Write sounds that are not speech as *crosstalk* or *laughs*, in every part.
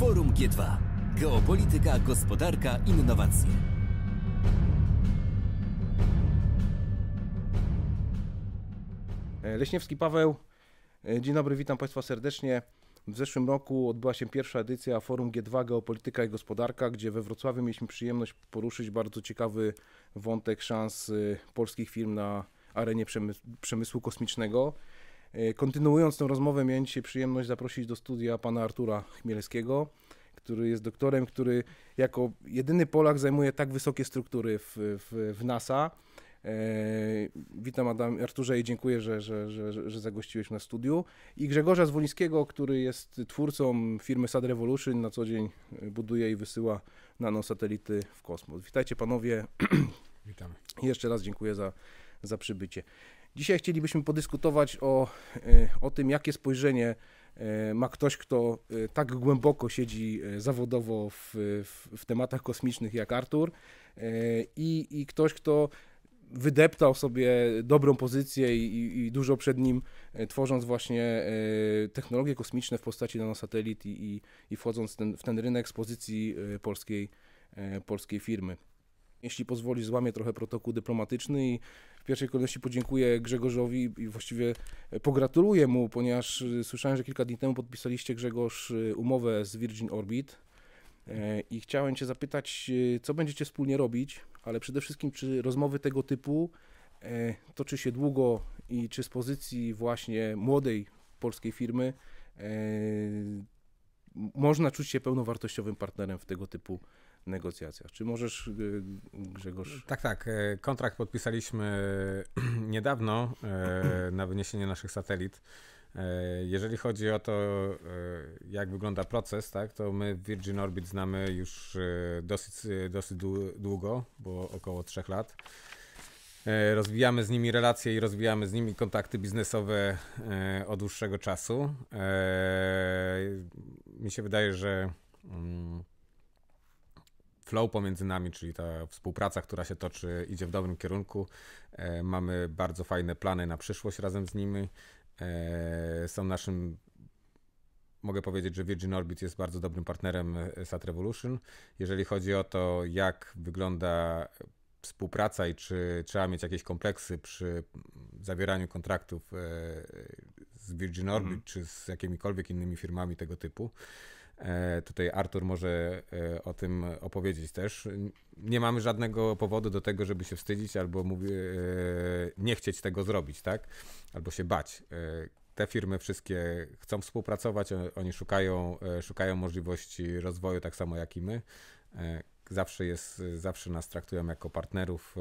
Forum G2. Geopolityka, gospodarka, innowacje. E, Leśniewski Paweł, e, dzień dobry, witam Państwa serdecznie. W zeszłym roku odbyła się pierwsza edycja Forum G2 Geopolityka i Gospodarka, gdzie we Wrocławiu mieliśmy przyjemność poruszyć bardzo ciekawy wątek szans y, polskich firm na arenie przemysłu kosmicznego. E, kontynuując tę rozmowę, miałem dzisiaj przyjemność zaprosić do studia pana Artura Chmielskiego, który jest doktorem, który jako jedyny Polak zajmuje tak wysokie struktury w, w, w NASA. E, witam Adam Arturze i dziękuję, że, że, że, że zagościłeś na studiu. I Grzegorza Zwolińskiego, który jest twórcą firmy Sad Revolution, na co dzień buduje i wysyła nanosatelity w kosmos. Witajcie panowie. *clears throat* Witamy. jeszcze raz dziękuję za, za przybycie. Dzisiaj chcielibyśmy podyskutować o, e, o tym, jakie spojrzenie e, ma ktoś, kto e, tak głęboko siedzi zawodowo w, w, w tematach kosmicznych jak Artur i, i ktoś, kto wydeptał sobie dobrą pozycję i, i, dużo przed nim, tworząc właśnie technologie kosmiczne w postaci nanosatelit i, i, i wchodząc ten, w ten rynek z pozycji polskiej, polskiej firmy jeśli pozwoli, złamie trochę protokół dyplomatyczny i w pierwszej kolejności podziękuję Grzegorzowi i właściwie e, pogratuluję mu, ponieważ e, słyszałem, że kilka dni temu podpisaliście Grzegorz e, umowę z Virgin Orbit i chciałem Cię zapytać, co będziecie wspólnie robić, ale przede wszystkim, czy rozmowy tego typu toczy się długo i czy z pozycji właśnie młodej polskiej firmy można czuć się pełnowartościowym partnerem w tego typu negocjacjach. Czy możesz, e, Grzegorz? Tak, tak. E, kontrakt podpisaliśmy *clears throat* niedawno e, na wyniesienie naszych satelit. Jeżeli chodzi o to, jak wygląda proces, tak, to my Virgin Orbit znamy już dosyć, dosyć długo, bo około 3 lat. Rozwijamy z nimi relacje i rozwijamy z nimi kontakty biznesowe od dłuższego czasu. Mi się wydaje, że mm, flow pomiędzy nami, czyli ta współpraca, która się toczy, idzie w dobrym kierunku. E, mamy bardzo fajne plany na przyszłość razem z nimi. E, są naszym mogę powiedzieć, że Virgin Orbit jest bardzo dobrym partnerem e, SAT Revolution. Jeżeli chodzi o to, jak wygląda współpraca i czy trzeba mieć jakieś kompleksy przy zawieraniu kontraktów z Virgin Orbit, mhm. czy z jakimikolwiek innymi firmami tego typu, E, tutaj Artur może e, o tym opowiedzieć też. Nie mamy żadnego powodu do tego, żeby się wstydzić albo e, nie chcieć tego zrobić, tak? Albo się bać. Te firmy wszystkie chcą współpracować, oni szukają, szukają możliwości rozwoju tak samo jak i my. Zawsze, jest, zawsze nas traktują jako partnerów,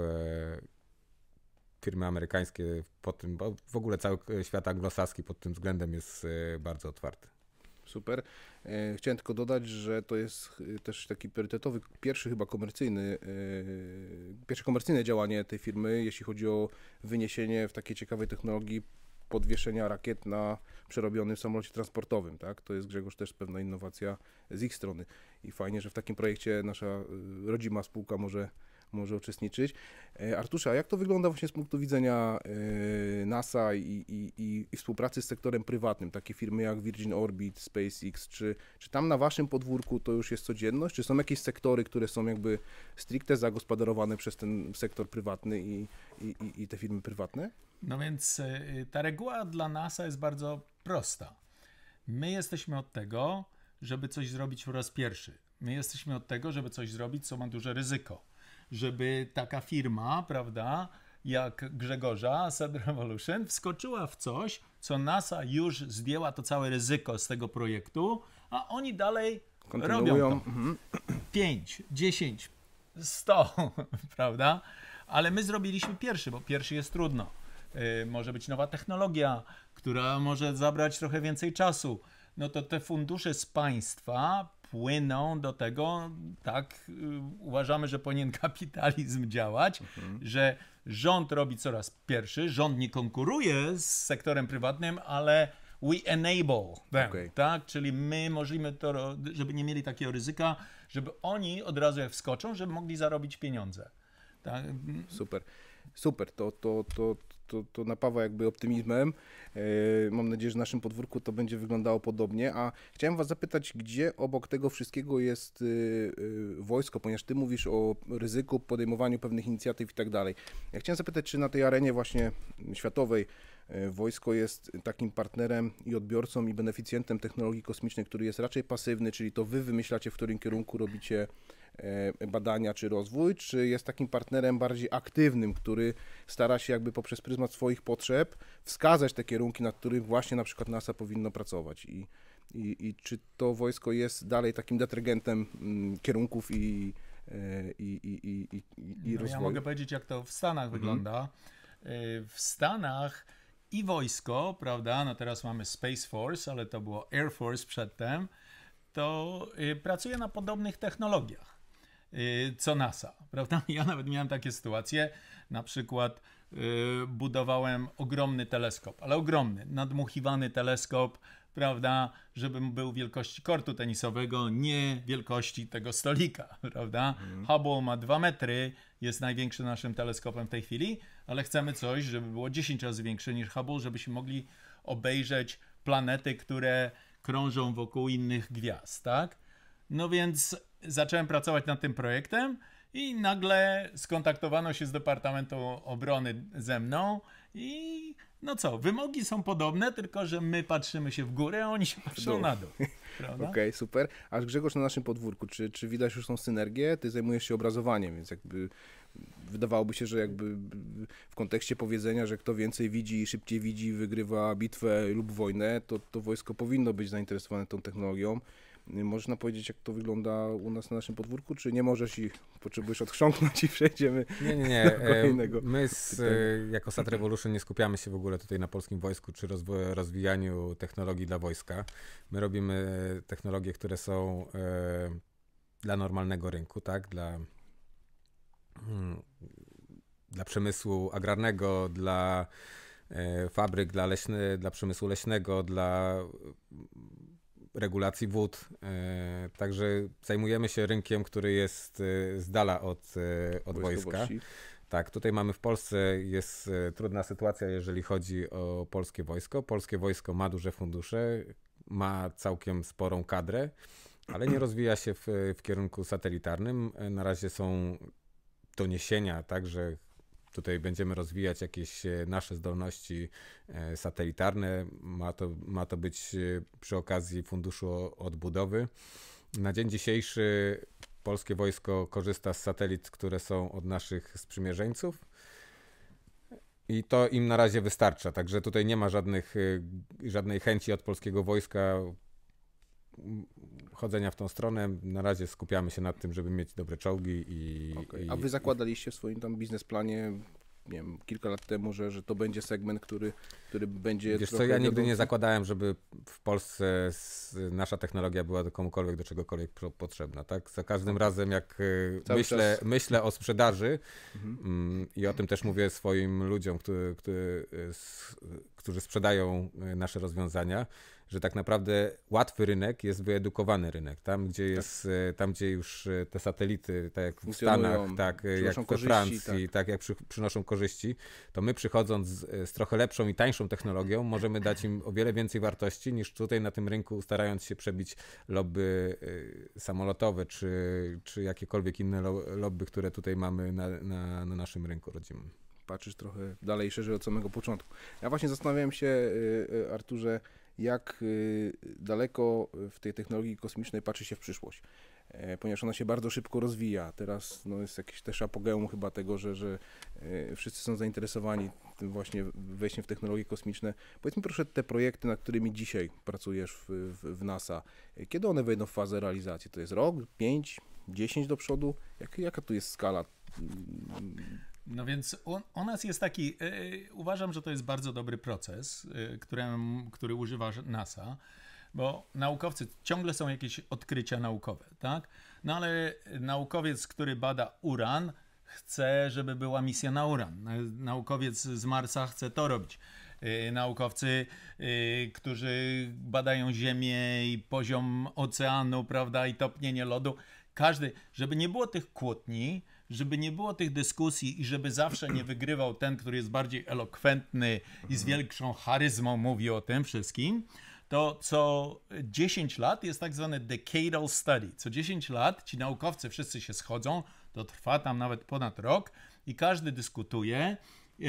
firmy amerykańskie pod tym, bo w ogóle cały świat anglosaski pod tym względem jest bardzo otwarty. Super. E, chciałem tylko dodać, że to jest e, też taki priorytetowy, pierwszy chyba komercyjny, e, pierwsze komercyjne działanie tej firmy, jeśli chodzi o wyniesienie w takiej ciekawej technologii podwieszenia rakiet na przerobionym samolocie transportowym, tak? To jest Grzegorz też pewna innowacja z ich strony i fajnie, że w takim projekcie nasza rodzima spółka może może uczestniczyć. E, Artusza, jak to wygląda właśnie z punktu widzenia e, NASA i, i, i, współpracy z sektorem prywatnym, takie firmy jak Virgin Orbit, SpaceX, czy, czy tam na waszym podwórku to już jest codzienność, czy są jakieś sektory, które są jakby stricte zagospodarowane przez ten sektor prywatny i, i, i te firmy prywatne? No więc e, ta reguła dla NASA jest bardzo prosta. My jesteśmy od tego, żeby coś zrobić po raz pierwszy. My jesteśmy od tego, żeby coś zrobić, co ma duże ryzyko żeby taka firma, prawda, jak Grzegorza, Sub Revolution, wskoczyła w coś, co NASA już zdjęła to całe ryzyko z tego projektu, a oni dalej robią to. Mhm. 5, 10, 100, prawda? Ale my zrobiliśmy pierwszy, bo pierwszy jest trudno. Yy, może być nowa technologia, która może zabrać trochę więcej czasu. No to te fundusze z państwa płyną do tego, tak y, uważamy, że powinien *laughs* kapitalizm działać, mhm. że rząd robi coraz pierwszy, rząd nie konkuruje z sektorem prywatnym, ale we enable them, okay. tak? Czyli my możemy to, żeby nie mieli takiego ryzyka, żeby oni od razu jak wskoczą, żeby mogli zarobić pieniądze. Tak? Super. Super, to, to, to, to, to napawa jakby optymizmem. Yy, mam nadzieję, że na naszym podwórku to będzie wyglądało podobnie. A chciałem Was zapytać, gdzie obok tego wszystkiego jest yy, yy, wojsko, ponieważ Ty mówisz o ryzyku, podejmowaniu pewnych inicjatyw i tak dalej. Ja chciałem zapytać, czy na tej arenie właśnie światowej wojsko jest takim partnerem i odbiorcą i beneficjentem technologii kosmicznej, który jest raczej pasywny, czyli to Wy wymyślacie, w którym kierunku robicie badania czy rozwój, czy jest takim partnerem bardziej aktywnym, który stara się jakby poprzez pryzmat swoich potrzeb wskazać te kierunki, nad których właśnie na przykład NASA powinno pracować i, i, i czy to wojsko jest dalej takim detergentem kierunków i, i, i, i, i rozwoju? Ja mogę powiedzieć, jak to w Stanach mhm. wygląda. W Stanach i wojsko, prawda, no teraz mamy Space Force, ale to było Air Force przedtem, to pracuje na podobnych technologiach. Y, co NASA, prawda? *laughs* Ja nawet miałem takie sytuacje, na przykład y, budowałem ogromny teleskop, ale ogromny, nadmuchiwany teleskop, prawda, żebym był wielkości kortu tenisowego, nie wielkości tego stolika, *laughs* prawda? Mhm. Hubble ma 2 metry, jest największy naszym teleskopem w tej chwili, ale chcemy coś, żeby było 10 razy większe niż Hubble, żebyśmy mogli obejrzeć planety, które krążą wokół innych gwiazd, tak? No więc zacząłem pracować nad tym projektem i nagle skontaktowano się z Departamentu Obrony ze mną i no co, wymogi są podobne, tylko że my patrzymy się w górę, a oni się patrzą dół. na dół. *laughs* Okej, okay, super. A Grzegorz na naszym podwórku, czy, czy widać już tą synergię? Ty zajmujesz się obrazowaniem, więc jakby wydawałoby się, że jakby w kontekście powiedzenia, że kto więcej widzi i szybciej widzi, wygrywa bitwę lub wojnę, to, to wojsko powinno być zainteresowane tą technologią. Można powiedzieć, jak to wygląda u nas na naszym podwórku, czy nie możesz i potrzebujesz odchrząknąć i przejdziemy nie, nie, nie. *laughs* do kolejnego? E, my z, e, jako Sat Revolution nie skupiamy się w ogóle tutaj na polskim wojsku, czy rozwijaniu technologii dla wojska. My robimy technologie, które są e, dla normalnego rynku, tak, dla, hmm, dla przemysłu agrarnego, dla fabryk, dla, leśny, dla przemysłu leśnego, dla regulacji wód. E, także zajmujemy się rynkiem, który jest e, z dala od, e, od wojska. Tak, tutaj mamy w Polsce jest trudna sytuacja, jeżeli chodzi o polskie wojsko. Polskie wojsko ma duże fundusze, ma całkiem sporą kadrę, ale nie rozwija się w, w kierunku satelitarnym. Na razie są doniesienia, tak, że tutaj będziemy rozwijać jakieś e, nasze zdolności e, satelitarne. Ma to, ma to być e, przy okazji Funduszu Odbudowy. Na dzień dzisiejszy polskie wojsko korzysta z satelit, które są od naszych sprzymierzeńców. I to im na razie wystarcza, także tutaj nie ma żadnych, żadnej chęci od polskiego wojska chodzenia w tą stronę. Na razie skupiamy się nad tym, żeby mieć dobre czołgi i. Okay. A wy zakładaliście w swoim tam biznesplanie nie wiem, kilka lat temu, że, że to będzie segment, który, który będzie. Wiesz co, ja nigdy nie zakładałem, żeby w Polsce nasza technologia była do komukolwiek do czegokolwiek potrzebna. Tak? Za każdym razem, jak y, myślę, czas. myślę o sprzedaży mhm. Mm, i o tym też mówię swoim ludziom, którzy którzy y, sprzedają y, nasze rozwiązania, że tak naprawdę łatwy rynek jest wyedukowany rynek. Tam, gdzie, tak. jest, tak. tam, gdzie już e, te satelity, tak jak w Stanach, tak e, jak we Francji, tak, tak jak przy, przynoszą korzyści, to my przychodząc z, z, trochę lepszą i tańszą technologią, możemy dać im o wiele więcej wartości niż tutaj na tym rynku, starając się przebić lobby samolotowe czy, czy jakiekolwiek inne lobby, które tutaj mamy na, na, na naszym rynku rodzimym patrzysz trochę dalej, szerzej od samego początku. Ja właśnie zastanawiałem się, Arturze, jak y, daleko w tej technologii kosmicznej patrzy się w przyszłość, e, ponieważ ona się bardzo szybko rozwija. Teraz no, jest jakieś też apogeum chyba tego, że, że e, wszyscy są zainteresowani tym właśnie wejściem w technologie kosmiczne. Powiedz mi proszę, te projekty, nad którymi dzisiaj pracujesz w, w, w NASA, e, kiedy one wejdą w fazę realizacji? To jest rok, pięć, dziesięć do przodu? Jak, jaka tu jest skala mm, no więc u, u nas jest taki, yy, uważam, że to jest bardzo dobry proces, yy, którym, który używa NASA, bo naukowcy ciągle są jakieś odkrycia naukowe, tak? No ale naukowiec, który bada uran, chce, żeby była misja na uran. E, naukowiec z Marsa chce to robić. naukowcy, którzy badają Ziemię i poziom oceanu, prawda, i topnienie lodu. Każdy, żeby nie było tych kłótni, żeby nie było tych dyskusji i żeby zawsze nie wygrywał ten, który jest bardziej elokwentny i z większą charyzmą mówi o tym wszystkim, to co 10 lat jest tak zwane decadal study. Co 10 lat ci naukowcy wszyscy się schodzą, to trwa tam nawet ponad rok i każdy dyskutuje, e,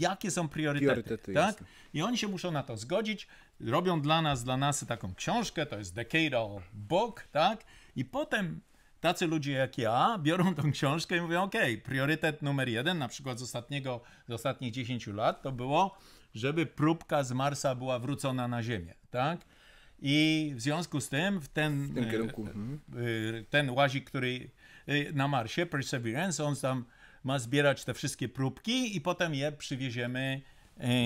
jakie są priorytety. priorytety tak? I oni się muszą na to zgodzić. Robią dla nas, dla nas taką książkę, to jest Decadal Book, tak? I potem tacy ludzie jak ja biorą tą książkę i mówią, ok, priorytet numer jeden, na przykład z, ostatniego, z ostatnich 10 lat, to było, żeby próbka z Marsa była wrócona na Ziemię, tak? I w związku z tym w ten, w e, kierunku. E, mhm. e, ten łazik, który na Marsie, Perseverance, on tam ma zbierać te wszystkie próbki i potem je przywieziemy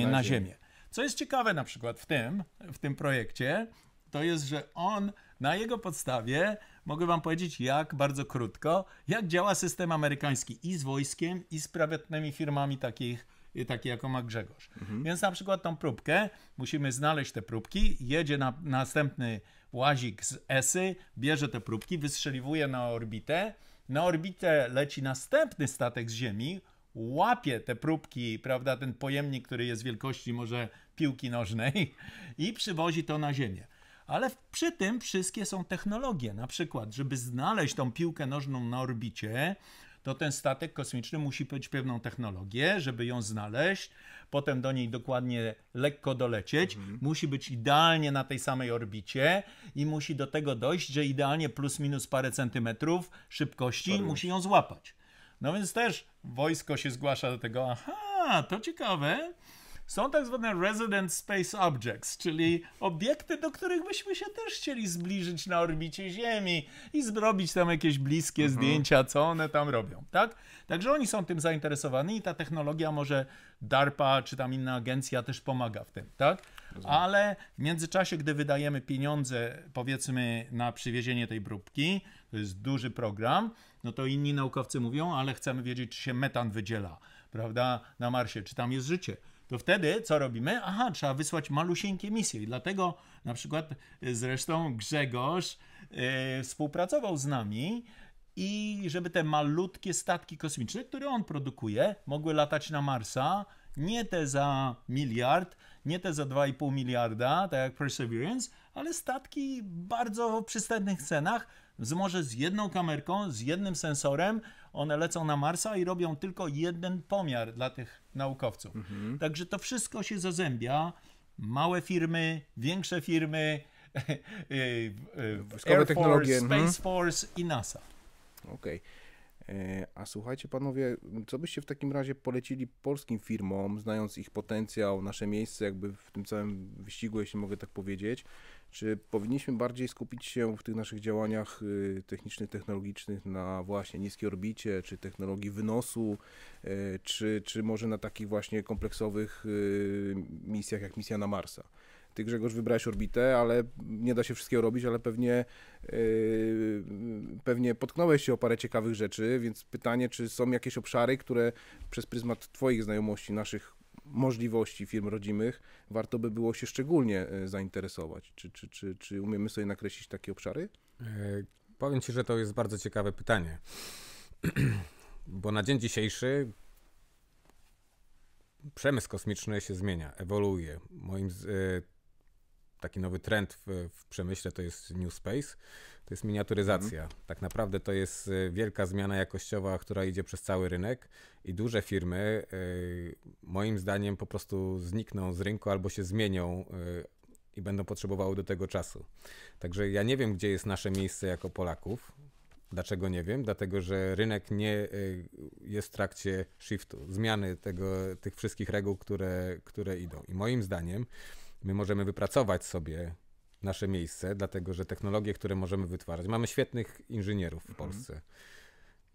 na, na ziemię. ziemię. Co jest ciekawe na przykład w tym, w tym projekcie, to jest, że on na jego podstawie mogę wam powiedzieć, jak bardzo krótko, jak działa system amerykański i z wojskiem, i z prywatnymi firmami takich, y, takie jako ma Grzegorz. Mhm. Więc na przykład tą próbkę, musimy znaleźć te próbki, jedzie na, następny łazik z ESY, bierze te próbki, wystrzeliwuje na orbitę, na orbitę leci następny statek z Ziemi, łapie te próbki, prawda, ten pojemnik, który jest wielkości może piłki nożnej *laughs* i przywozi to na Ziemię. Ale przy tym wszystkie są technologie. Na przykład, żeby znaleźć tą piłkę nożną na orbicie, to ten statek kosmiczny musi mieć pewną technologię, żeby ją znaleźć, potem do niej dokładnie lekko dolecieć, mhm. musi być idealnie na tej samej orbicie i musi do tego dojść, że idealnie plus minus parę centymetrów szybkości musi ją złapać. No więc też wojsko się zgłasza do tego, aha, to ciekawe, są tak zwane resident space objects, czyli obiekty, do których byśmy się też chcieli zbliżyć na orbicie Ziemi i zrobić tam jakieś bliskie mhm. zdjęcia, co one tam robią, tak? Także oni są tym zainteresowani i ta technologia może DARPA czy tam inna agencja też pomaga w tym, tak? Rozumiem. Ale w międzyczasie, gdy wydajemy pieniądze, powiedzmy, na przywiezienie tej próbki, to jest duży program, no to inni naukowcy mówią, ale chcemy wiedzieć, czy się metan wydziela, prawda, na Marsie, czy tam jest życie to wtedy co robimy? Aha, trzeba wysłać malusieńkie misje. I dlatego na przykład e, zresztą Grzegorz yy, współpracował z nami i żeby te malutkie statki kosmiczne, które on produkuje, mogły latać na Marsa, nie te za miliard, nie te za 2,5 miliarda, tak jak Perseverance, ale statki bardzo w przystępnych cenach, z z jedną kamerką, z jednym sensorem, one lecą na Marsa i robią tylko jeden pomiar dla tych naukowców. Mhm. Także to wszystko się zazębia. Małe firmy, większe firmy, *laughs* y, y, Air Force, mhm. Space Force i NASA. Okej. Okay. E, a słuchajcie panowie, co byście w takim razie polecili polskim firmom, znając ich potencjał, nasze miejsce jakby w tym całym wyścigu, jeśli mogę tak powiedzieć, czy powinniśmy bardziej skupić się w tych naszych działaniach y, technicznych, technologicznych na właśnie niskiej orbicie, czy technologii wynosu, y, czy, czy może na takich właśnie kompleksowych y, misjach jak misja na Marsa? Ty Grzegorz wybrałeś orbitę, ale nie da się wszystkiego robić, ale pewnie, yy, pewnie potknąłeś się o parę ciekawych rzeczy, więc pytanie, czy są jakieś obszary, które przez pryzmat Twoich znajomości, naszych możliwości firm rodzimych, warto by było się szczególnie e, zainteresować? Czy, czy, czy, czy umiemy sobie nakreślić takie obszary? E, powiem Ci, że to jest bardzo ciekawe pytanie, *clears throat* bo na dzień dzisiejszy przemysł kosmiczny się zmienia, ewoluuje. Moim z, e, taki nowy trend w, w przemyśle to jest New Space to jest miniaturyzacja. Mhm. Tak naprawdę to jest y, wielka zmiana jakościowa, która idzie przez cały rynek i duże firmy y, moim zdaniem po prostu znikną z rynku albo się zmienią y, i będą potrzebowały do tego czasu. Także ja nie wiem, gdzie jest nasze miejsce jako Polaków. Dlaczego nie wiem? Dlatego, że rynek nie jest w trakcie shiftu, zmiany tego, tych wszystkich reguł, które, które idą. I moim zdaniem my możemy wypracować sobie nasze miejsce, dlatego że technologie, które możemy wytwarzać, mamy świetnych inżynierów w mhm. Polsce.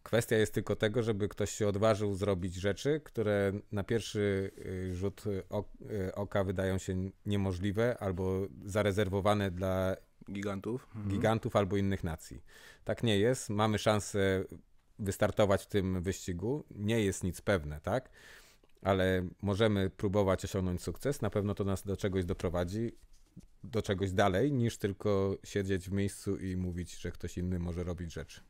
Kwestia jest tylko tego, żeby ktoś się odważył zrobić rzeczy, które na pierwszy y, rzut y, y, oka wydają się niemożliwe albo zarezerwowane dla gigantów, mhm. gigantów albo innych nacji. Tak nie jest. Mamy szansę wystartować w tym wyścigu. Nie jest nic pewne, tak? Ale możemy próbować osiągnąć sukces. Na pewno to nas do czegoś doprowadzi do czegoś dalej, niż tylko siedzieć w miejscu i mówić, że ktoś inny może robić rzeczy.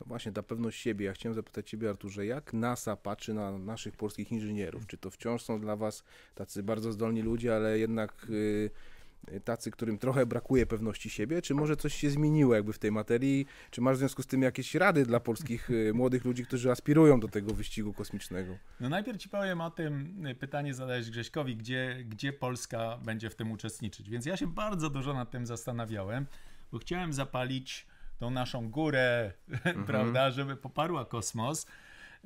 No właśnie, ta pewność siebie. Ja chciałem zapytać Ciebie, Arturze, jak NASA patrzy na naszych polskich inżynierów? Czy to wciąż są dla Was tacy bardzo zdolni ludzie, ale jednak. Yy Y, tacy, którym trochę brakuje pewności siebie, czy może coś się zmieniło jakby w tej materii? Czy masz w związku z tym jakieś rady dla polskich y, *laughs* młodych ludzi, którzy aspirują do tego wyścigu kosmicznego? No najpierw ci powiem o tym, y, pytanie zadałeś Grześkowi, gdzie, gdzie Polska będzie w tym uczestniczyć. Więc ja się bardzo dużo nad tym zastanawiałem, bo chciałem zapalić tą naszą górę, *laughs* mhm. prawda, żeby poparła kosmos.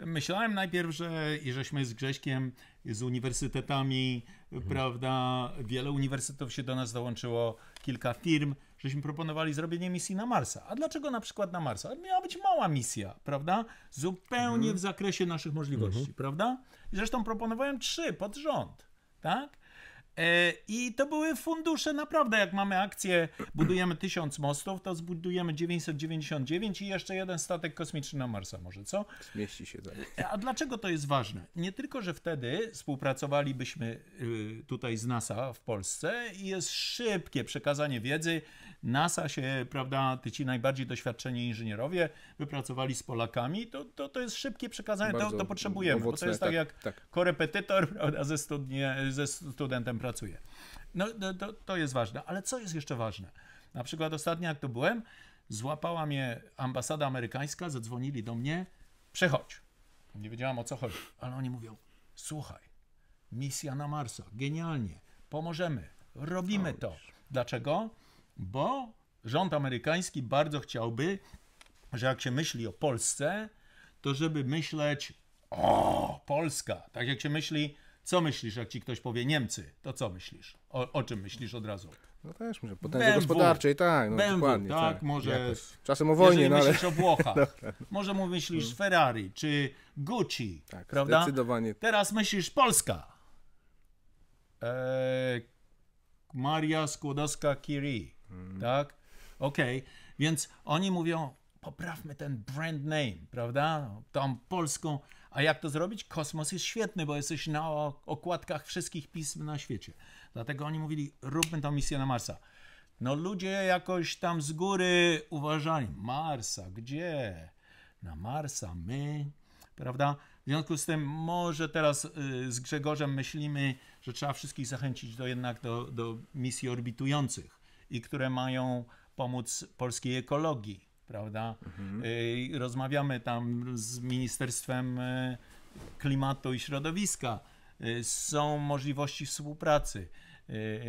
Myślałem najpierw, że i żeśmy z Grześkiem z uniwersytetami, mhm. prawda? Wiele uniwersytetów się do nas dołączyło, kilka firm, żeśmy proponowali zrobienie misji na Marsa. A dlaczego na przykład na Marsa? Miała być mała misja, prawda? Zupełnie mhm. w zakresie naszych możliwości, mhm. prawda? I zresztą proponowałem trzy pod rząd, tak? E, I to były fundusze naprawdę, jak mamy akcję, budujemy 1000 mostów, to zbudujemy 999 i jeszcze jeden statek kosmiczny na Marsa może, co? Zmieści się to. E, a dlaczego to jest ważne? Nie tylko, że wtedy współpracowalibyśmy y, tutaj z NASA w Polsce i jest szybkie przekazanie wiedzy. NASA się, prawda, ci najbardziej doświadczeni inżynierowie wypracowali z Polakami, to, to, to jest szybkie przekazanie, to, to, potrzebujemy, owocne, bo to jest tak, tak jak tak. korepetytor *laughs* ze, studnie, ze studentem pracuje. No, no to, to jest ważne, ale co jest jeszcze ważne? Na przykład ostatnio jak tu byłem, złapała mnie ambasada amerykańska, zadzwonili do mnie, przechodź. Nie wiedziałam o co chodzi, ale oni mówią, słuchaj, misja na Marsa, genialnie, pomożemy, robimy to. Dlaczego? Bo rząd amerykański bardzo chciałby, że jak się myśli o Polsce, to żeby myśleć o Polska, tak jak się myśli co myślisz, jak ci ktoś powie Niemcy? To co myślisz? O, o czym myślisz od razu? No też może potęgi gospodarczej, tak, no BMW, dokładnie. Tak, tak. może... Jakoś. Czasem o wojnie, no ale... myślisz o Włochach, *laughs* no. może mu myślisz no. Ferrari, czy Gucci, tak, prawda? zdecydowanie. Teraz myślisz Polska. Eee, Maria Skłodowska-Curie, hmm. tak? Okej, okay. więc oni mówią, poprawmy ten brand name, prawda? Tam polską a jak to zrobić? Kosmos jest świetny, bo jesteś na okładkach wszystkich pism na świecie. Dlatego oni mówili, róbmy tą misję na Marsa. No ludzie jakoś tam z góry uważali, Marsa, gdzie? Na Marsa my, prawda? W związku z tym może teraz y, z Grzegorzem myślimy, że trzeba wszystkich zachęcić do jednak do, do misji orbitujących i które mają pomóc polskiej ekologii, prawda? Mhm. Y, rozmawiamy tam z Ministerstwem y, Klimatu i Środowiska. Y, są możliwości współpracy.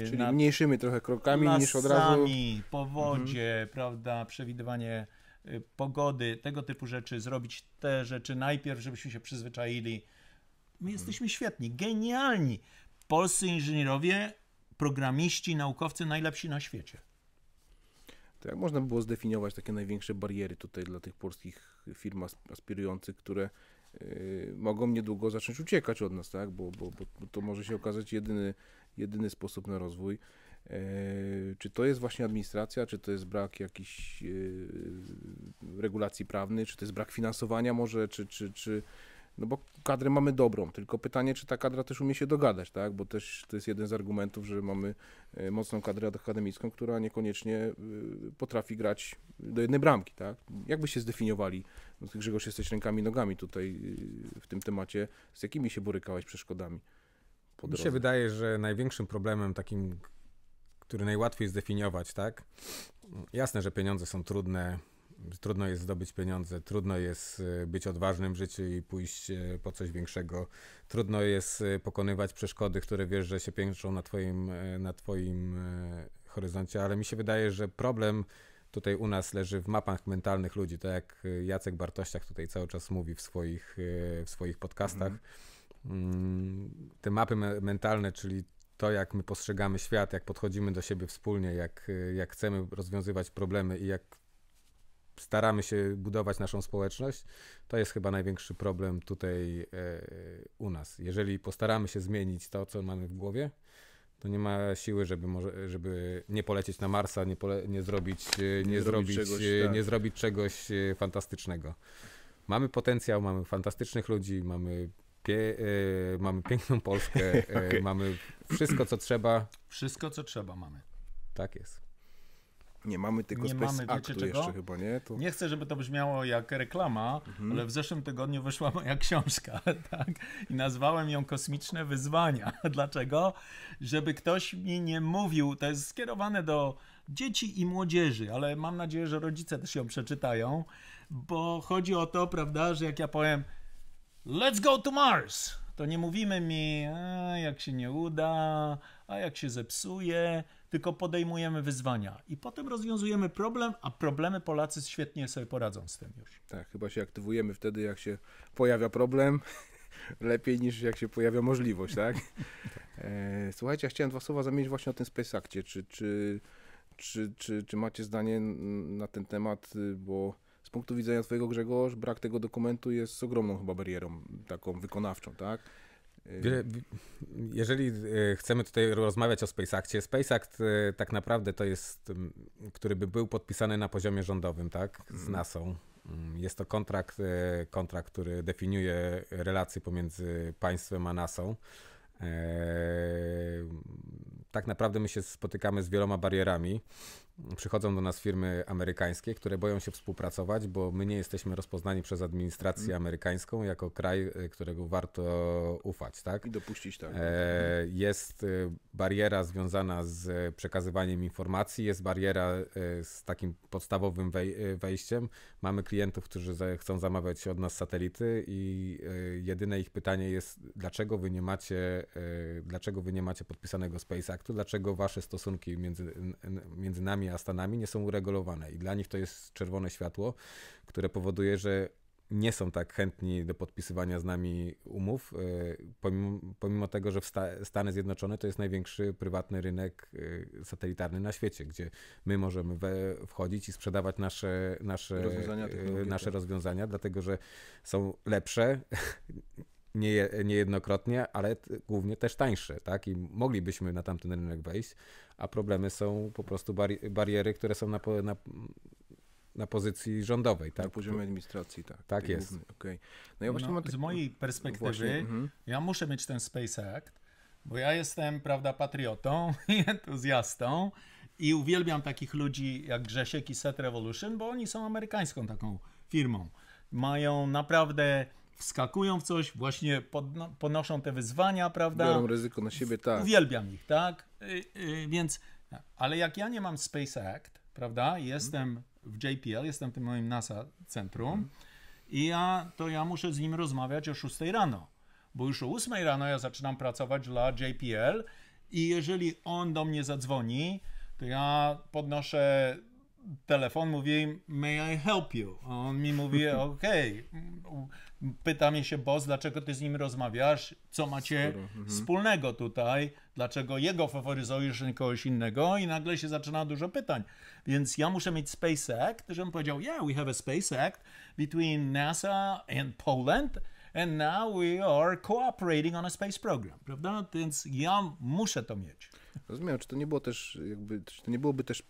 Czyli nad mniejszymi trochę krokami lasami, niż od razu. powodzie, mhm. prawda, przewidywanie pogody, tego typu rzeczy, zrobić te rzeczy najpierw, żebyśmy się przyzwyczaili. My mhm. jesteśmy świetni, genialni. Polscy inżynierowie, programiści, naukowcy najlepsi na świecie. To jak można by było zdefiniować takie największe bariery tutaj dla tych polskich firm aspirujących, które yy, mogą niedługo zacząć uciekać od nas, tak? Bo, bo, bo to może się okazać jedyny, jedyny sposób na rozwój. Y, czy to jest właśnie administracja, czy to jest brak jakichś y, regulacji prawnych, czy to jest brak finansowania może, czy, czy, czy, no bo kadrę mamy dobrą, tylko pytanie, czy ta kadra też umie się dogadać, tak? Bo też to jest jeden z argumentów, że mamy e, mocną kadrę akademicką, która niekoniecznie e, potrafi grać do jednej bramki, tak? Jakby się zdefiniowali, no, Grzegorz, jesteś rękami nogami tutaj e, w tym temacie, z jakimi się borykałeś przeszkodami? Po Mi drodze? się wydaje, że największym problemem takim, który najłatwiej zdefiniować, tak? Jasne, że pieniądze są trudne, trudno jest zdobyć pieniądze, trudno jest e, być odważnym w życiu i pójść e, po coś większego, trudno jest e, pokonywać przeszkody, które wiesz, że się piętrzą na twoim, na twoim horyzoncie, ale mi się wydaje, że problem tutaj u nas leży w mapach mentalnych ludzi, tak jak Jacek Bartościak tutaj cały czas mówi w swoich, w swoich podcastach. Mhm. Mm. Te mapy mentalne, czyli to, jak my postrzegamy świat, jak podchodzimy do siebie wspólnie, jak, jak chcemy rozwiązywać problemy i jak staramy się budować naszą społeczność, to jest chyba największy problem tutaj e, u nas. Jeżeli postaramy się zmienić to, co mamy w głowie, to nie ma siły, żeby, może, żeby nie polecieć na Marsa, nie, pole, nie zrobić, e, nie, nie zrobić, zrobić, czegoś, e, tak. nie zrobić czegoś fantastycznego. Mamy potencjał, mamy fantastycznych ludzi, mamy, pie, e, mamy piękną Polskę, *laughs* okay. e, mamy wszystko, co trzeba. Wszystko, co trzeba mamy. Tak jest. Nie mamy tylko nie Space mamy, Actu wiecie jeszcze chyba, nie? To... Nie chcę, żeby to brzmiało jak reklama, mhm. ale w zeszłym tygodniu wyszła moja *laughs* książka, tak? I nazwałem ją Kosmiczne Wyzwania. *laughs* Dlaczego? Żeby ktoś mi nie mówił, to jest skierowane do dzieci i młodzieży, ale mam nadzieję, że rodzice też ją przeczytają, bo chodzi o to, prawda, że jak ja powiem Let's go to Mars, to nie mówimy mi, a, jak się nie uda, a jak się zepsuje, tylko podejmujemy wyzwania i potem rozwiązujemy problem, a problemy Polacy świetnie sobie poradzą z tym już. Tak, chyba się aktywujemy wtedy, jak się pojawia problem, *laughs* lepiej niż jak się pojawia możliwość, tak? *laughs* E, słuchajcie, ja chciałem dwa słowa zamienić właśnie o tym Space Actie. Czy, czy, czy, czy, czy macie zdanie na ten temat, y, bo z punktu widzenia twojego Grzegorz, brak tego dokumentu jest ogromną chyba barierą taką wykonawczą, tak? Jeżeli e, chcemy tutaj rozmawiać o Space Actie, Space Act e, tak naprawdę to jest, który by był podpisany na poziomie rządowym, tak, z mhm. NASA. Mm, jest to kontrakt, e, kontrakt, który definiuje relacje pomiędzy państwem a NASA. Tak naprawdę my się spotykamy z wieloma barierami. Przychodzą do nas firmy amerykańskie, które boją się współpracować, bo my nie jesteśmy rozpoznani przez administrację mhm. amerykańską jako kraj, y, którego warto ufać, tak? I dopuścić tak. E, jest y, bariera związana z przekazywaniem informacji, jest bariera y, z takim podstawowym wej wejściem, Mamy klientów, którzy chcą zamawiać od nas satelity i e, jedyne ich pytanie jest, dlaczego wy nie macie, e, dlaczego wy nie macie podpisanego Space Actu, dlaczego wasze stosunki między, między nami a Stanami nie są uregulowane. I dla nich to jest czerwone światło, które powoduje, że nie są tak chętni do podpisywania z nami umów, e, pomimo, pomimo tego, że w Stany Zjednoczone to jest największy prywatny rynek e, satelitarny na świecie, gdzie my możemy wchodzić i sprzedawać nasze, nasze, rozwiązania, e, nasze rozwiązania, dlatego że są lepsze, *laughs* nie, niejednokrotnie, ale głównie też tańsze, tak? I moglibyśmy na tamten rynek wejść, a problemy są po prostu bari bariery, które są na, na, na pozycji rządowej, tak? Na poziomie administracji, tak. Tak jest. Okay. No ja no, właśnie no, tak... Z mojej perspektywy, właśnie, mhm. ja muszę mieć ten Space Act, bo ja jestem, prawda, patriotą i *laughs* entuzjastą i uwielbiam takich ludzi jak Grzesiek i Set Revolution, bo oni są amerykańską taką firmą. Mają naprawdę wskakują w coś, właśnie ponoszą te wyzwania, prawda? Biorą ryzyko na siebie, tak. Uwielbiam ich, tak? Y, y, więc, ale jak ja nie mam Space Act, prawda? Jestem w JPL, jestem w tym moim NASA centrum mhm. i ja, to ja muszę z nim rozmawiać o 6 rano, bo już o 8 rano ja zaczynam pracować dla JPL i jeżeli on do mnie zadzwoni, to ja podnoszę telefon, mówi may I help you? A on mi mówi *laughs* okej. Pyta mnie się boss, dlaczego ty z nim rozmawiasz, co macie mhm. wspólnego tutaj, dlaczego jego faworyzujesz kogoś innego i nagle się zaczyna dużo pytań. Więc ja muszę mieć Space Act, żebym powiedział yeah, we have a Space Act between NASA and Poland and now we are cooperating on a space program, prawda? Więc ja muszę to mieć. Rozumiem, czy to nie było też, jakby, czy to nie byłoby też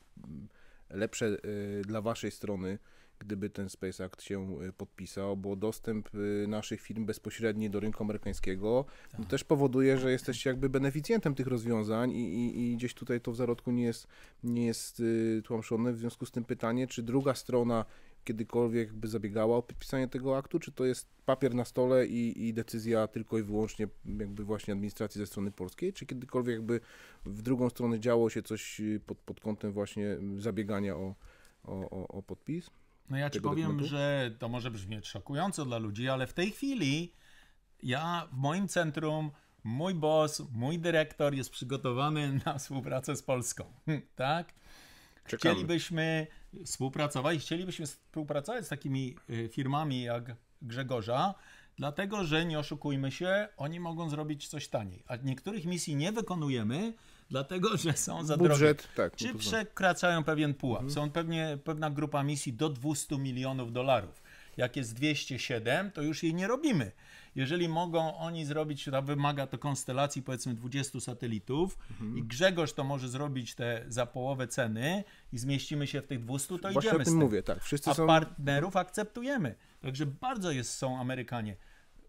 lepsze y, dla waszej strony, gdyby ten Space Act się y, podpisał, bo dostęp y, naszych firm bezpośredni do rynku amerykańskiego no, tak. też powoduje, że jesteście jakby beneficjentem tych rozwiązań i, i, i, gdzieś tutaj to w zarodku nie jest, nie jest tłamszone. W związku z tym pytanie, czy druga strona kiedykolwiek by zabiegała o podpisanie tego aktu, czy to jest papier na stole i, i, decyzja tylko i wyłącznie jakby właśnie administracji ze strony polskiej, czy kiedykolwiek jakby w drugą stronę działo się coś y, pod, pod kątem właśnie zabiegania o, o, o, o podpis? No ja ci powiem, dokumentu? że to może brzmieć szokująco dla ludzi, ale w tej chwili ja w moim centrum mój boss, mój dyrektor jest przygotowany na współpracę z Polską, *laughs* tak? Czekamy. Chcielibyśmy współpracować, chcielibyśmy współpracować z takimi y, firmami jak Grzegorza, dlatego że nie oszukujmy się, oni mogą zrobić coś taniej. A niektórych misji nie wykonujemy, dlatego że są za drogie. Tak, no Czy przekraczają pewien pułap. Mhm. Są pewnie, pewna grupa misji do 200 milionów dolarów. Jak jest 207, to już jej nie robimy jeżeli mogą oni zrobić, to wymaga to konstelacji powiedzmy 20 satelitów mhm. i Grzegorz to może zrobić te za połowę ceny i zmieścimy się w tych 200, to Właśnie idziemy o tym mówię, tak. Wszyscy A są... partnerów akceptujemy. Także bardzo jest, są Amerykanie.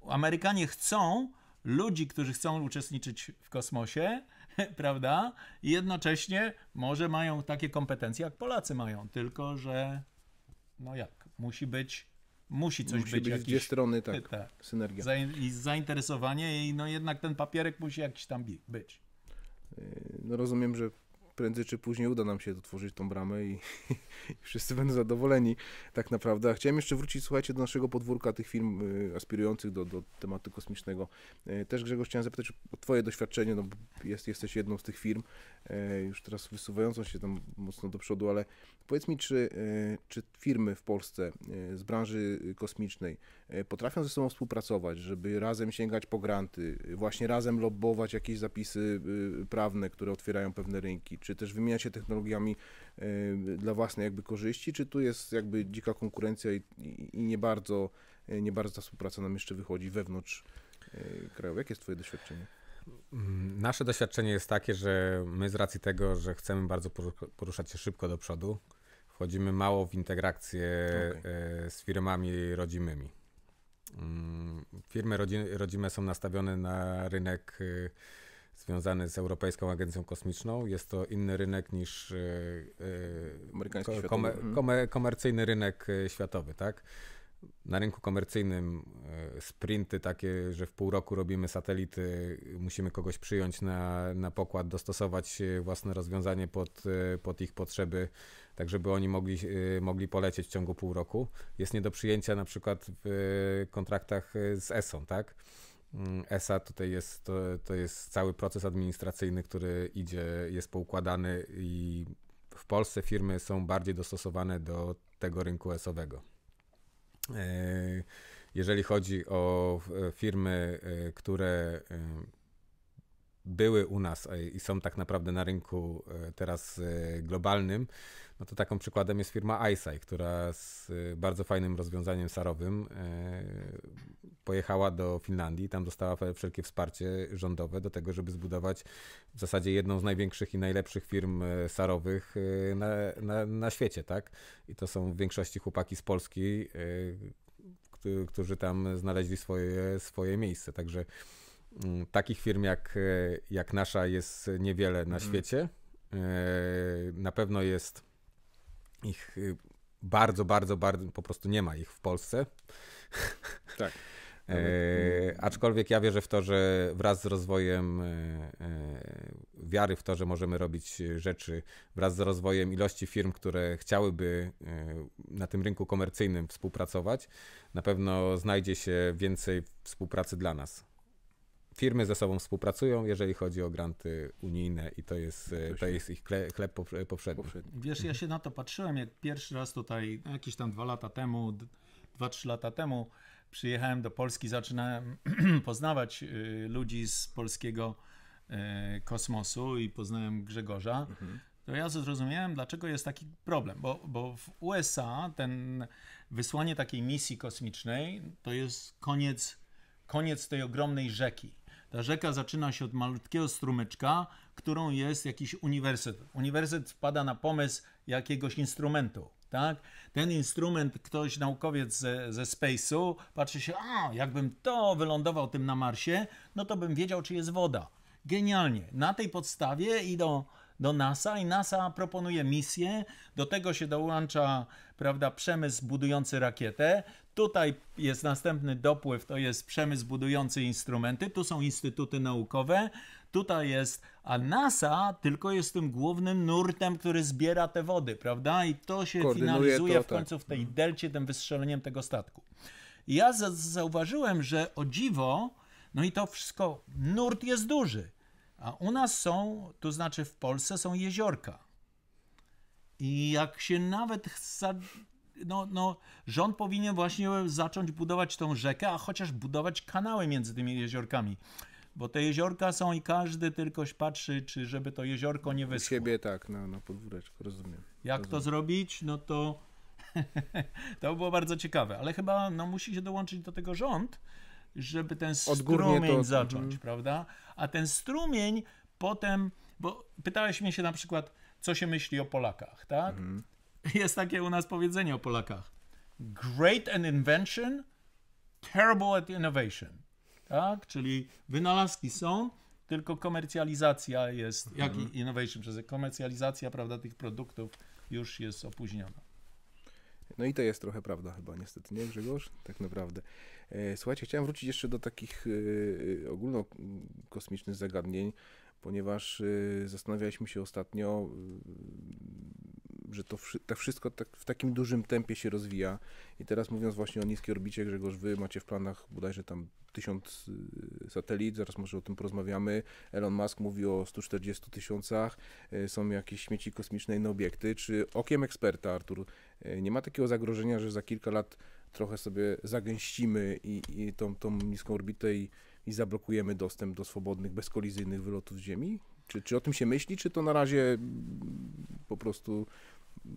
Amerykanie chcą ludzi, którzy chcą uczestniczyć w kosmosie, *laughs* prawda? I jednocześnie może mają takie kompetencje, jak Polacy mają, tylko że no jak, musi być musi coś musi być. być jakieś... dwie strony, tak, tak. synergia. I zainteresowanie i no jednak ten papierek musi jakiś tam być. Yy, no rozumiem, że prędzej czy później uda nam się otworzyć tą bramę i, *laughs* i wszyscy będą zadowoleni tak naprawdę. chciałem jeszcze wrócić, słuchajcie, do naszego podwórka tych firm y, aspirujących do, do tematu kosmicznego. Y, też Grzegorz chciałem zapytać o twoje doświadczenie, no jest, jesteś jedną z tych firm, y, już teraz wysuwającą się tam mocno do przodu, ale powiedz mi, czy, czy firmy w Polsce z branży kosmicznej, E, potrafią ze sobą współpracować, żeby razem sięgać po granty, e, właśnie razem lobbować jakieś zapisy e, prawne, które otwierają pewne rynki, czy też wymieniać się technologiami dla własnej jakby korzyści, czy tu jest jakby dzika konkurencja i, i nie bardzo nie bardzo ta współpraca nam jeszcze wychodzi wewnątrz kraju. Jakie jest Twoje doświadczenie? Mm, nasze doświadczenie jest takie, że my z racji tego, że chcemy bardzo poruszać się szybko do przodu, wchodzimy mało w interakcję okay. z firmami rodzimymi. Mm, firmy rodzime są nastawione na rynek y, związany z Europejską Agencją Kosmiczną. Jest to inny rynek niż y, y, mhm. komercyjny rynek światowy, tak? Na rynku komercyjnym sprinty takie, że w pół roku robimy satelity, musimy kogoś przyjąć na, na pokład, dostosować własne rozwiązanie pod, pod ich potrzeby, tak żeby oni mogli, e, mogli polecieć w ciągu pół roku. Jest nie do przyjęcia na przykład w e, kontraktach e, z ESA, tak? Mm, ESA tutaj jest, to, to jest cały proces administracyjny, który idzie, jest poukładany i w Polsce firmy są bardziej dostosowane do tego rynku esowego. Jeżeli chodzi o firmy, które były u nas i są tak naprawdę na rynku teraz globalnym, no to taką przykładem jest firma ISAI, która z y, bardzo fajnym rozwiązaniem sarowym y, pojechała do Finlandii, tam dostała wszelkie wsparcie rządowe do tego, żeby zbudować w zasadzie jedną z największych i najlepszych firm y, sarowych na, na, na świecie, tak? I to są w większości chłopaki z Polski, którzy tam znaleźli swoje, swoje miejsce. Także mm, takich firm jak, jak nasza jest niewiele na mhm. świecie. Na pewno jest ich y, bardzo, bardzo, bardzo po prostu nie ma ich w Polsce. Tak. *laughs* E, aczkolwiek ja wierzę w to, że wraz z rozwojem e, e, wiary w to, że możemy robić rzeczy, wraz z rozwojem ilości firm, które chciałyby e, na tym rynku komercyjnym współpracować, na pewno znajdzie się więcej współpracy dla nas firmy ze sobą współpracują, jeżeli chodzi o granty unijne i to jest, e, to jest ich chleb poprzedni. Wiesz, ja się na to patrzyłem, jak pierwszy raz tutaj, no, jakieś tam dwa lata temu, dwa, trzy lata temu przyjechałem do Polski, zaczynałem *clears throat* poznawać y, ludzi z polskiego e, kosmosu i poznałem Grzegorza, mhm. to ja zrozumiałem, dlaczego jest taki problem, bo, bo w USA ten wysłanie takiej misji kosmicznej to jest koniec, koniec tej ogromnej rzeki. Ta rzeka zaczyna się od malutkiego strumyczka, którą jest jakiś uniwersytet. Uniwersytet wpada na pomysł jakiegoś instrumentu. Tak? Ten instrument, ktoś, naukowiec ze, ze Space'u, patrzy się, a jakbym to wylądował tym na Marsie, no to bym wiedział, czy jest woda. Genialnie. Na tej podstawie idą do NASA i NASA proponuje misję, do tego się dołącza prawda, przemysł budujący rakietę, Tutaj jest następny dopływ, to jest przemysł budujący instrumenty, tu są instytuty naukowe, tutaj jest, a NASA tylko jest tym głównym nurtem, który zbiera te wody, prawda? I to się finalizuje to, w końcu tak. w tej delcie, tym wystrzeleniem tego statku. I ja zauważyłem, że o dziwo, no i to wszystko, nurt jest duży, a u nas są, to znaczy w Polsce są jeziorka. I jak się nawet no, no, rząd powinien właśnie zacząć budować tą rzekę, a chociaż budować kanały między tymi jeziorkami. Bo te jeziorka są i każdy tylko patrzy, czy żeby to jeziorko nie wyschło. U siebie tak, na no, no, podwóreczku, rozumiem. Jak rozumiem. to zrobić? No to *laughs* to było bardzo ciekawe, ale chyba no, musi się dołączyć do tego rząd, żeby ten strumień to... zacząć, mhm. prawda? A ten strumień potem, bo pytałeś mnie się na przykład, co się myśli o Polakach, tak? Mhm. Jest takie u nas powiedzenie o Polakach. Great an invention, terrible at innovation. Tak? Czyli wynalazki są, tylko komercjalizacja jest, mhm. jak innovation przez komercjalizacja, prawda, tych produktów już jest opóźniona. No i to jest trochę prawda chyba niestety, nie Grzegorz? Tak naprawdę. E, słuchajcie, chciałem wrócić jeszcze do takich e, e, ogólnokosmicznych zagadnień, ponieważ zastanawialiśmy się ostatnio że to, to tak wszystko tak, w takim dużym tempie się rozwija. I teraz mówiąc właśnie o niskiej orbicie, Grzegorz, wy macie w planach bodajże tam tysiąc y, satelit, zaraz może o tym porozmawiamy. Elon Musk mówi o 140 tysiącach, y, są jakieś śmieci kosmiczne, inne obiekty. Czy okiem eksperta, Artur, y, nie ma takiego zagrożenia, że za kilka lat trochę sobie zagęścimy i, i tą, tą niską orbitę i, i zablokujemy dostęp do swobodnych, bezkolizyjnych wylotów z Ziemi? Czy, czy o tym się myśli, czy to na razie mm, po prostu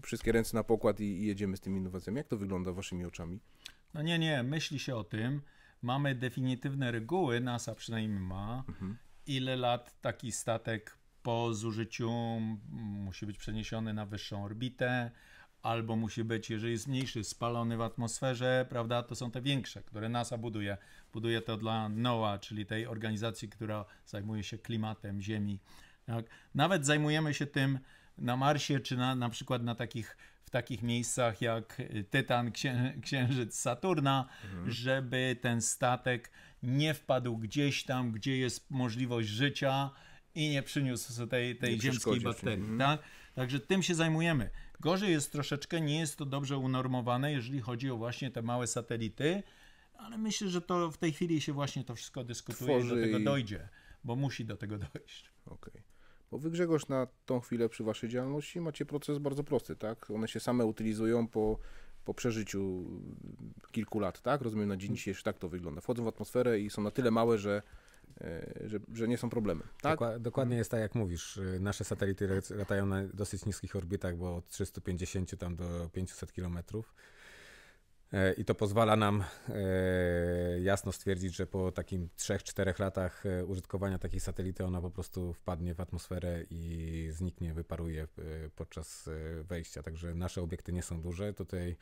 wszystkie ręce na pokład i, i jedziemy z tymi innowacjami. Jak to wygląda waszymi oczami? No nie, nie, myśli się o tym. Mamy definitywne reguły, NASA przynajmniej ma, mhm. ile lat taki statek po zużyciu musi być przeniesiony na wyższą orbitę, albo musi być, jeżeli jest mniejszy, spalony w atmosferze, prawda? To są te większe, które NASA buduje. Buduje to dla NOAA, czyli tej organizacji, która zajmuje się klimatem Ziemi. Tak? Nawet zajmujemy się tym, na Marsie, czy na, na przykład na takich, w takich miejscach jak y, Tytan, księ, Księżyc, Saturna, mhm. żeby ten statek nie wpadł gdzieś tam, gdzie jest możliwość życia i nie przyniósł tej, tej nie ziemskiej bakterii. Mhm. Tak? Także tym się zajmujemy. Gorzej jest troszeczkę, nie jest to dobrze unormowane, jeżeli chodzi o właśnie te małe satelity, ale myślę, że to w tej chwili się właśnie to wszystko dyskutuje Tworzy i do tego dojdzie, bo musi do tego dojść. Okej. Okay. Bo wy Grzegorz na tą chwilę przy waszej działalności macie proces bardzo prosty, tak? One się same utylizują po, po przeżyciu kilku lat, tak? Rozumiem, na dzień dzisiejszy tak to wygląda. Wchodzą w atmosferę i są na tyle małe, że, e, że, że, nie są problemy. Tak? dokładnie jest tak, jak mówisz. Nasze satelity latają na dosyć niskich orbitach, bo od 350 tam do 500 kilometrów. E, I to pozwala nam e, jasno stwierdzić, że po takim 3-4 latach e, użytkowania takiej satelity ona po prostu wpadnie w atmosferę i zniknie, wyparuje podczas wejścia. Także nasze obiekty nie są duże. Tutaj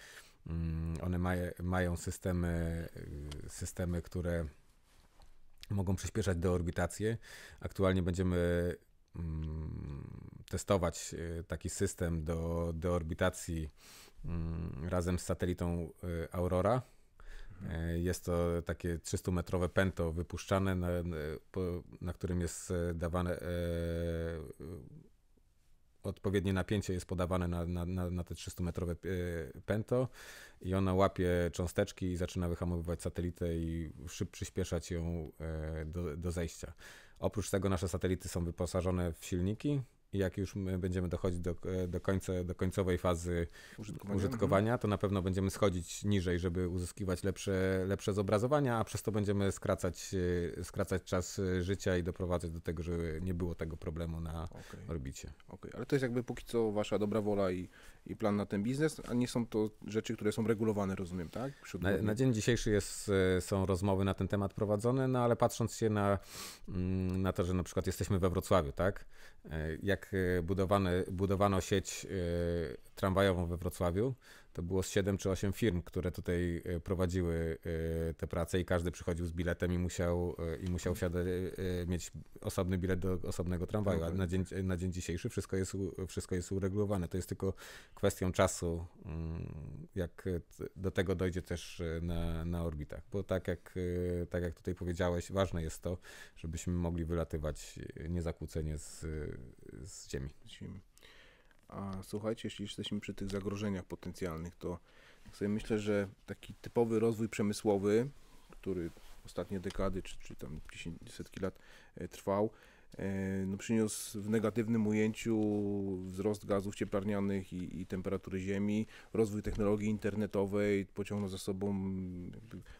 mm, one mają systemy, systemy, które mogą przyspieszać deorbitację. Aktualnie będziemy mm, testować taki system do deorbitacji Mm, razem z satelitą y, Aurora. E, jest to takie 300-metrowe pęto wypuszczane, na, na którym jest e, dawane e, odpowiednie napięcie jest podawane na, na, na te 300-metrowe pęto i ona łapie cząsteczki i zaczyna wyhamowywać satelitę i szyb przyspieszać ją do, do zejścia. Oprócz tego nasze satelity są wyposażone w silniki, jak już będziemy dochodzić do, e, do, końca, do końcowej fazy użytkowania. użytkowania. Mhm. to na pewno będziemy schodzić niżej, żeby uzyskiwać lepsze, lepsze zobrazowania, a przez to będziemy skracać, e, skracać czas e, życia i doprowadzać do tego, żeby nie było tego problemu na okay. orbicie. Okay. Ale to jest jakby póki co wasza dobra wola i, i plan na ten biznes, a nie są to rzeczy, które są regulowane, rozumiem, tak? Na, na, dzień dzisiejszy jest, są rozmowy na ten temat prowadzone, no ale patrząc się na, mm, na to, że na przykład jesteśmy we Wrocławiu, tak? E, jak e, budowano sieć e, tramwajową we Wrocławiu, to było z 7 czy 8 firm, które tutaj e, prowadziły e, te prace i każdy przychodził z biletem i musiał, e, i musiał siadać, mieć osobny bilet do osobnego tramwaju. A na dzień, na dzień dzisiejszy wszystko jest, wszystko jest uregulowane. To jest tylko kwestią czasu, mm, jak do tego dojdzie też na, na orbitach. Bo tak jak, tak jak tutaj powiedziałeś, ważne jest to, żebyśmy mogli wylatywać niezakłócenie z, z Ziemi. A słuchajcie, jeśli jesteśmy przy tych zagrożeniach potencjalnych, to sobie myślę, że taki typowy rozwój przemysłowy, który ostatnie dekady, czy, czy tam setki lat e, trwał, e, no przyniósł w negatywnym ujęciu wzrost gazów cieplarnianych i, i temperatury Ziemi, rozwój technologii internetowej pociągnął za sobą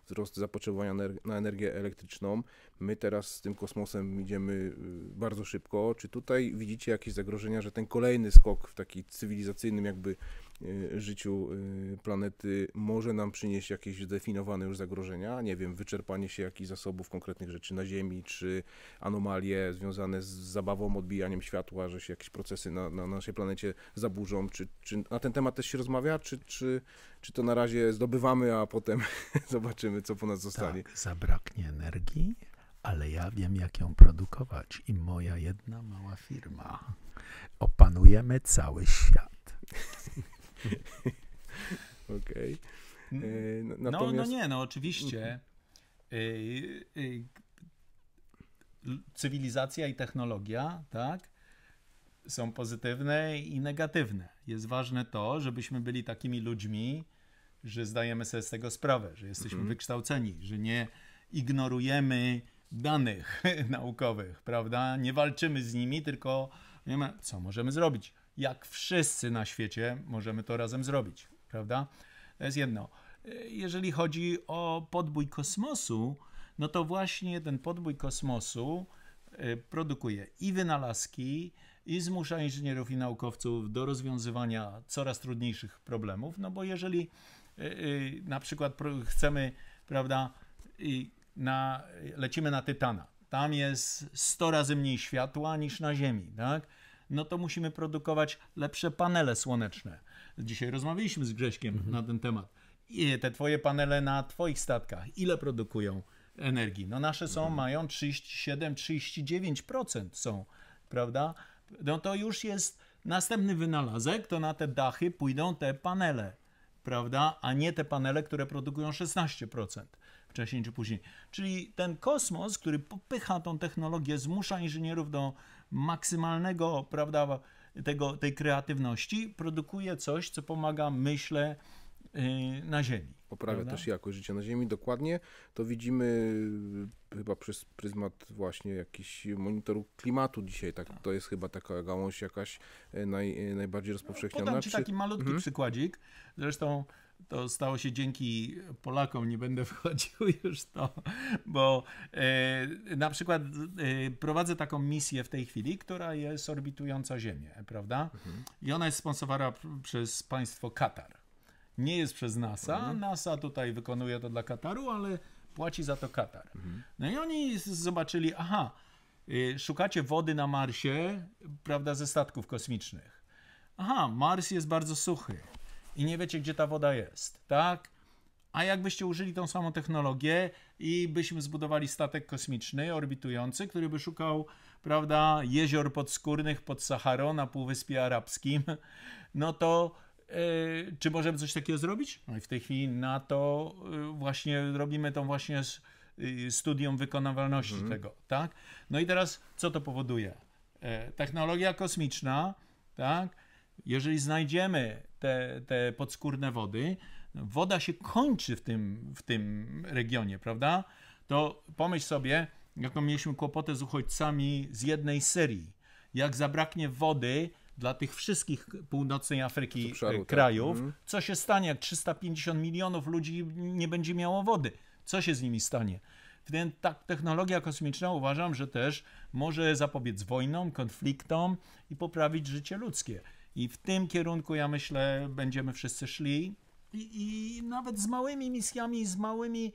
wzrost zapotrzebowania na energię elektryczną. My teraz z tym kosmosem idziemy y, bardzo szybko. Czy tutaj widzicie jakieś zagrożenia, że ten kolejny skok w taki cywilizacyjnym jakby y, życiu y, planety może nam przynieść jakieś zdefiniowane już zagrożenia? Nie wiem, wyczerpanie się jakichś zasobów konkretnych rzeczy na Ziemi, czy anomalie związane z zabawą, odbijaniem światła, że się jakieś procesy na, na naszej planecie zaburzą? Czy, czy na ten temat też się rozmawia, czy, czy, czy to na razie zdobywamy, a potem *laughs* zobaczymy, co po nas zostanie? Tak, zabraknie energii, ale ja wiem, jak ją produkować i moja jedna mała firma. Opanujemy cały świat. *laughs* Okej. Okay. Mm. E, natomiast... No, no nie, no oczywiście. Mhm. Y, y, y, cywilizacja i technologia, tak? Są pozytywne i negatywne. Jest ważne to, żebyśmy byli takimi ludźmi, że zdajemy sobie z tego sprawę, że jesteśmy mm -hmm. wykształceni, że nie ignorujemy danych *laughs* naukowych, prawda? Nie walczymy z nimi, tylko wiemy, co możemy zrobić. Jak wszyscy na świecie możemy to razem zrobić, prawda? To jest jedno. Jeżeli chodzi o podbój kosmosu, no to właśnie ten podbój kosmosu y, produkuje i wynalazki, i zmusza inżynierów i naukowców do rozwiązywania coraz trudniejszych problemów, no bo jeżeli y, y, na przykład chcemy, prawda, na, lecimy na Tytana. Tam jest 100 razy mniej światła niż na Ziemi, tak? No to musimy produkować lepsze panele słoneczne. Dzisiaj rozmawialiśmy z Grześkiem mhm. na ten temat. I te twoje panele na twoich statkach, ile produkują energii? No nasze są, mhm. mają 37-39% są, prawda? No to już jest następny wynalazek, to na te dachy pójdą te panele, prawda? A nie te panele, które produkują 16% wcześniej czy później. Czyli ten kosmos, który popycha tą technologię, zmusza inżynierów do maksymalnego, prawda, tego, tej kreatywności, produkuje coś, co pomaga, myślę, y, na Ziemi. Poprawia prawda? też jakość życia na Ziemi. Dokładnie to widzimy y, chyba przez pryzmat właśnie jakiś monitoru klimatu dzisiaj. Tak, to jest chyba taka gałąź jakaś y, naj, najbardziej no, rozpowszechniona. Podam Ci taki malutki mhm. przykładzik. Zresztą to stało się dzięki Polakom, nie będę *laughs* wchodził już to, bo e, na przykład e, prowadzę taką misję w tej chwili, która jest orbitująca Ziemię, prawda? Mhm. I ona jest sponsorowana przez państwo Katar. Nie jest przez NASA. Mhm. NASA tutaj wykonuje to dla Kataru, ale płaci za to Katar. Mhm. No i oni zobaczyli, aha, y, szukacie wody na Marsie, prawda, ze statków kosmicznych. Aha, Mars jest bardzo suchy i nie wiecie, gdzie ta woda jest, tak? A jakbyście użyli tą samą technologię i byśmy zbudowali statek kosmiczny, orbitujący, który by szukał, prawda, jezior podskórnych pod Saharą na Półwyspie Arabskim, no to yy, czy możemy coś takiego zrobić? No i w tej chwili na to yy, właśnie robimy tą właśnie yy, studium wykonywalności mhm. tego, tak? No i teraz co to powoduje? technologia kosmiczna, tak? jeżeli znajdziemy te, te podskórne wody, woda się kończy w tym, w tym regionie, prawda? To pomyśl sobie, jaką mieliśmy kłopotę z uchodźcami z jednej Syrii. Jak zabraknie wody dla tych wszystkich północnej Afryki obszaru, e, tak. krajów, tak. co się stanie, jak 350 milionów ludzi nie będzie miało wody? Co się z nimi stanie? Więc ta technologia kosmiczna uważam, że też może zapobiec wojnom, konfliktom i poprawić życie ludzkie. I w tym kierunku, ja myślę, będziemy wszyscy szli. I, i nawet z małymi misjami, z małymi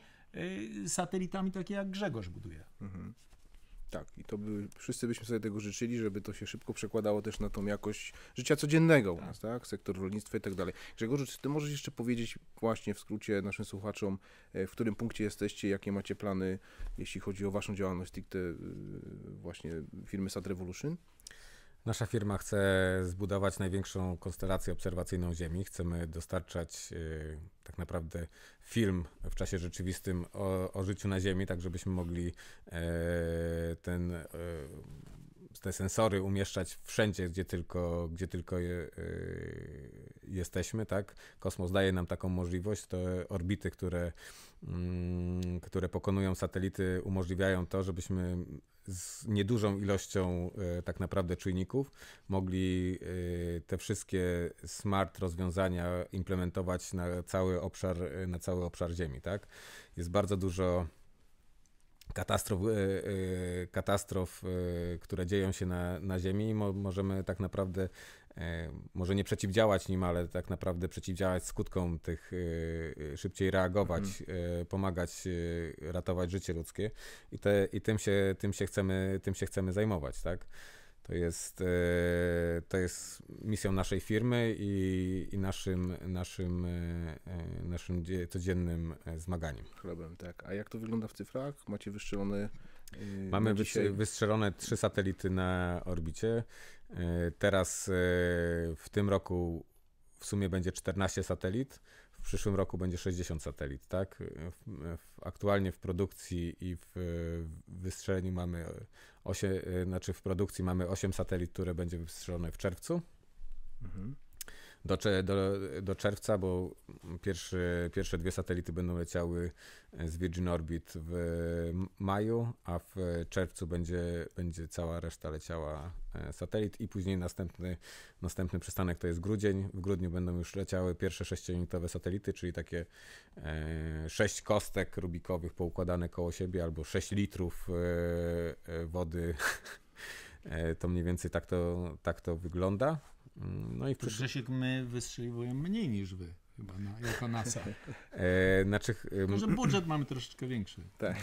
y, satelitami, takie jak Grzegorz buduje. Mhm. Tak, i to by, wszyscy byśmy sobie tego życzyli, żeby to się szybko przekładało też na tą jakość życia codziennego tak. u nas, tak? Sektor rolnictwa i tak dalej. Grzegorzu, czy ty możesz jeszcze powiedzieć właśnie w skrócie naszym słuchaczom, e, w którym punkcie jesteście, jakie macie plany, jeśli chodzi o waszą działalność te y, właśnie firmy Sat Revolution? Nasza firma chce zbudować największą konstelację obserwacyjną Ziemi. Chcemy dostarczać y, tak naprawdę film w czasie rzeczywistym o, o, życiu na Ziemi, tak żebyśmy mogli e, ten, e, te sensory umieszczać wszędzie, gdzie tylko, gdzie tylko y, jesteśmy. Tak? Kosmos daje nam taką możliwość. Te orbity, które Mm, które pokonują satelity, umożliwiają to, żebyśmy z niedużą ilością e, tak naprawdę czujników mogli e, te wszystkie smart rozwiązania implementować na cały obszar, e, na cały obszar Ziemi. Tak? Jest bardzo dużo katastrof, katastrof które dzieją się na, na Ziemi, możemy tak naprawdę E, może nie przeciwdziałać nim, ale tak naprawdę przeciwdziałać skutkom tych, e, e, szybciej reagować, mhm. pomagać, ratować życie ludzkie i, te, i tym, się, tym, się chcemy, tym się chcemy zajmować, tak? To jest, to jest misją naszej firmy i, i naszym, naszym, naszym codziennym zmaganiem. Chlebem, tak. A jak to wygląda w cyfrach? Macie wyszczelony Mamy dzisiaj... wystrzelone trzy satelity na orbicie. E, teraz e, w tym roku w sumie będzie 14 satelit, w przyszłym roku będzie 60 satelit, tak? E, aktualnie w produkcji i w, wystrzeleniu mamy 8, znaczy w produkcji mamy 8 satelit, które będzie wystrzelone w czerwcu. Mhm do, do, do czerwca, bo pierwszy, pierwsze dwie satelity będą leciały z Virgin Orbit w maju, a w czerwcu będzie, będzie cała reszta leciała e, satelit i później następny, następny przystanek to jest grudzień. W grudniu będą już leciały pierwsze sześciounitowe satelity, czyli takie e, sześć kostek rubikowych poukładane koło siebie albo 6 litrów e, wody *laughs* to mniej więcej tak to, tak to wygląda. Mm, no i w przyszłym... my wystrzeliwujemy mniej niż wy chyba na, jako NASA. *laughs* E, znaczy, Może budżet mamy troszeczkę większy. *clears throat* Tak.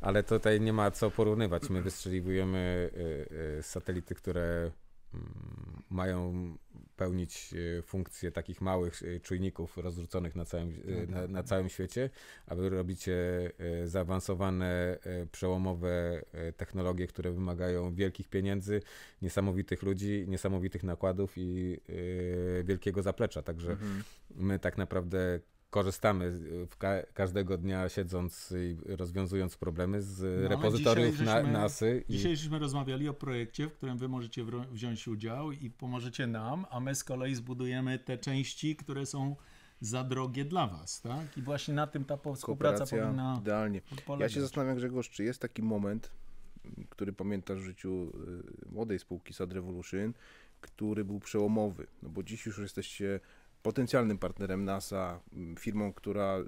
Ale tutaj nie ma co porównywać. My wystrzeliwujemy y, y, satelity, które y, mają pełnić e, funkcję takich małych e, czujników rozrzuconych na całym, e, no na, tak, na no. całym świecie, a wy robicie zaawansowane, przełomowe technologie, które wymagają wielkich pieniędzy, niesamowitych ludzi, niesamowitych nakładów i wielkiego zaplecza. Także mhm. my tak naprawdę korzystamy ka każdego dnia siedząc i rozwiązując problemy z no, repozytoriów na, NASY. I... Dzisiaj żeśmy rozmawiali o projekcie, w którym wy możecie wziąć udział i pomożecie nam, a my z kolei zbudujemy te części, które są za drogie dla was, tak? I właśnie na tym ta współpraca powinna idealnie. Polegać. Ja się zastanawiam Grzegorz, czy jest taki moment, który pamiętasz w życiu y, młodej spółki Sad Revolution, który był przełomowy, no bo dziś już jesteście potencjalnym partnerem NASA, mm, firmą, która y,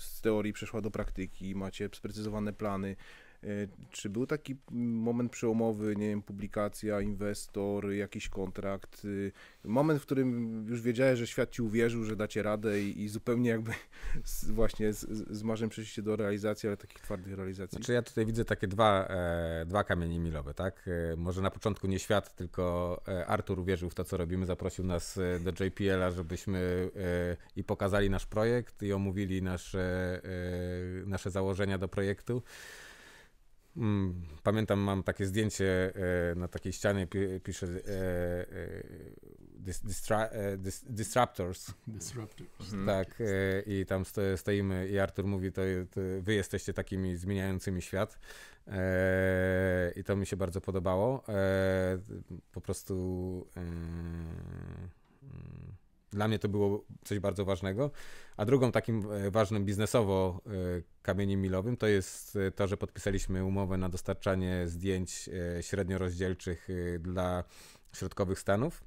z teorii przeszła do praktyki, macie sprecyzowane plany, E, czy był taki moment przełomowy, nie wiem, publikacja, inwestor, jakiś kontrakt? Y, moment, w którym już wiedziałeś, że świat ci uwierzył, że dacie radę i, i zupełnie jakby z, właśnie z, z marzeń do realizacji, ale takich twardych realizacji? Znaczy ja tutaj widzę takie dwa, e, dwa kamienie milowe, tak? E, może na początku nie świat, tylko e, Artur uwierzył w to, co robimy, zaprosił nas e, do JPL-a, żebyśmy e, i pokazali nasz projekt i omówili nasze, nasze założenia do projektu. Mm, pamiętam, mam takie zdjęcie e, na takiej ścianie, pisze e, e, Disruptors. Disruptors. Mhm. Tak, i tam stoimy i Artur mówi, to, to wy jesteście takimi zmieniającymi świat. I to mi się bardzo podobało. Po prostu... Mm, mm, dla mnie to było coś bardzo ważnego. A drugą takim e, ważnym biznesowo e, kamieniem milowym to jest e, to, że podpisaliśmy umowę na dostarczanie zdjęć średniorozdzielczych dla środkowych Stanów.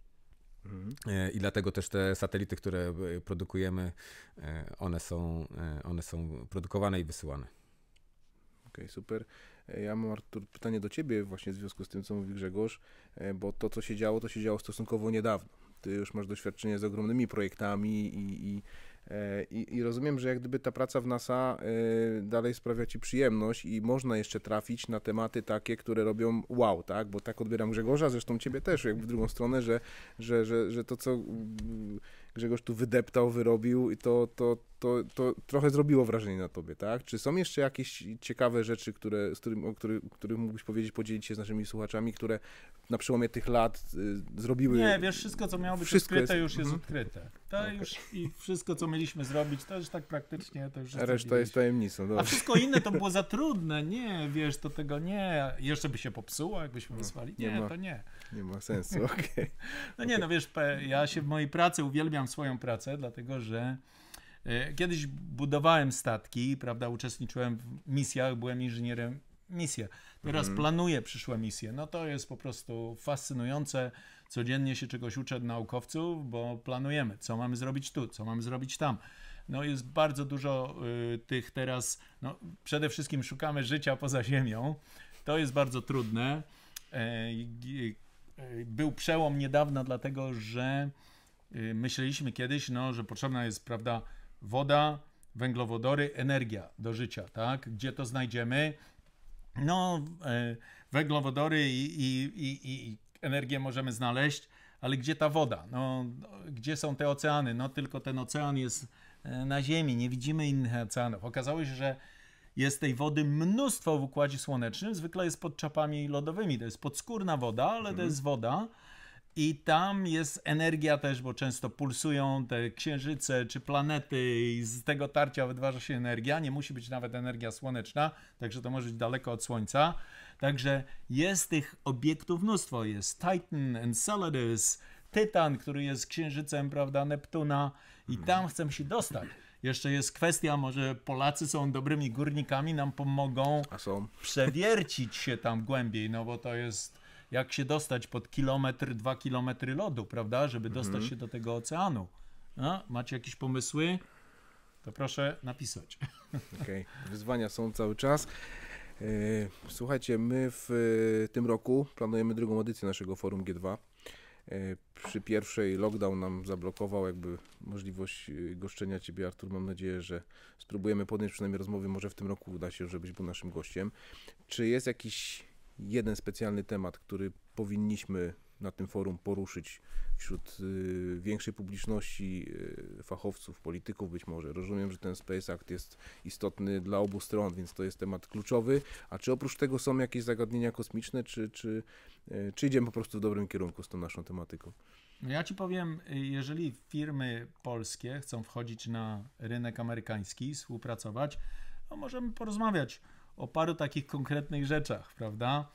Mhm. I dlatego też te satelity, które produkujemy, one są, one są produkowane i wysyłane. Okej, okay, super. Ja mam Artur pytanie do ciebie właśnie w związku z tym, co mówi Grzegorz, bo to, co się działo, to się działo stosunkowo niedawno ty już masz doświadczenie z ogromnymi projektami i, i e, i, I, rozumiem, że jak gdyby ta praca w NASA e, dalej sprawia ci przyjemność i można jeszcze trafić na tematy takie, które robią wow, tak? Bo tak odbieram Grzegorza, zresztą ciebie też, jakby w drugą stronę, że, że, że, że to, co mm, Grzegorz tu wydeptał, wyrobił i to, to, to, to trochę zrobiło wrażenie na tobie, tak? Czy są jeszcze jakieś ciekawe rzeczy, które, z którym, o których, których mógłbyś powiedzieć, podzielić się z naszymi słuchaczami, które na przełomie tych lat y, zrobiły... Nie, wiesz, wszystko co miało być odkryte jest... już jest mhm. odkryte. To okay. już i wszystko co mieliśmy zrobić, to już tak praktycznie... to już Reszta jest tajemnicą, A wszystko inne to było za trudne, nie, wiesz, to tego nie, jeszcze by się popsuło, jakbyśmy no, wysłali, nie, nie to nie. Nie ma sensu, *laughs* okej. Okay. No nie, okay. no wiesz, ja się w mojej pracy uwielbiam swoją pracę, dlatego że e, kiedyś budowałem statki, prawda, uczestniczyłem w misjach, byłem inżynierem misji. Teraz mm. planuję przyszłe misje. No to jest po prostu fascynujące. Codziennie się czegoś uczę od naukowców, bo planujemy, co mamy zrobić tu, co mamy zrobić tam. No jest bardzo dużo y, tych teraz, no przede wszystkim szukamy życia poza Ziemią. To jest bardzo trudne. E, Y, był przełom niedawna, dlatego że y, myśleliśmy kiedyś, no, że potrzebna jest, prawda, woda, węglowodory, energia do życia, tak? Gdzie to znajdziemy? No, y, węglowodory i, i, i, i energię możemy znaleźć, ale gdzie ta woda? No, gdzie są te oceany? No, tylko ten ocean jest na Ziemi, nie widzimy innych oceanów. Okazało się, że jest tej wody mnóstwo w Układzie Słonecznym, zwykle jest pod czapami lodowymi, to jest podskórna woda, ale mhm. to jest woda. I tam jest energia też, bo często pulsują te księżyce czy planety, i z tego tarcia wytwarza się energia. Nie musi być nawet energia słoneczna, także to może być daleko od Słońca. Także jest tych obiektów mnóstwo. Jest Titan, Enceladus, Tytan, który jest księżycem, prawda, Neptuna, i mhm. tam chcemy się dostać. Jeszcze jest kwestia, może Polacy są dobrymi górnikami, nam pomogą przewiercić się tam głębiej, no bo to jest jak się dostać pod kilometr, dwa kilometry lodu, prawda, żeby mhm. dostać mhm. się do tego oceanu. No, macie jakieś pomysły? To proszę napisać. *laughs* Okej, okay. wyzwania są cały czas. E, słuchajcie, my w e, tym roku planujemy drugą edycję naszego forum G2. E, przy pierwszej lockdown nam zablokował jakby możliwość e, goszczenia Ciebie, Artur. Mam nadzieję, że spróbujemy podjąć przynajmniej rozmowy. Może w tym roku uda się, żebyś był naszym gościem. Czy jest jakiś jeden specjalny temat, który powinniśmy na tym forum poruszyć wśród y, większej publiczności, y, fachowców, polityków być może. Rozumiem, że ten Space Act jest istotny dla obu stron, więc to jest temat kluczowy. A czy oprócz tego są jakieś zagadnienia kosmiczne, czy, czy, y, czy idziemy po prostu w dobrym kierunku z tą naszą tematyką? No ja ci powiem, jeżeli firmy polskie chcą wchodzić na rynek amerykański, współpracować, to możemy porozmawiać o paru takich konkretnych rzeczach, prawda?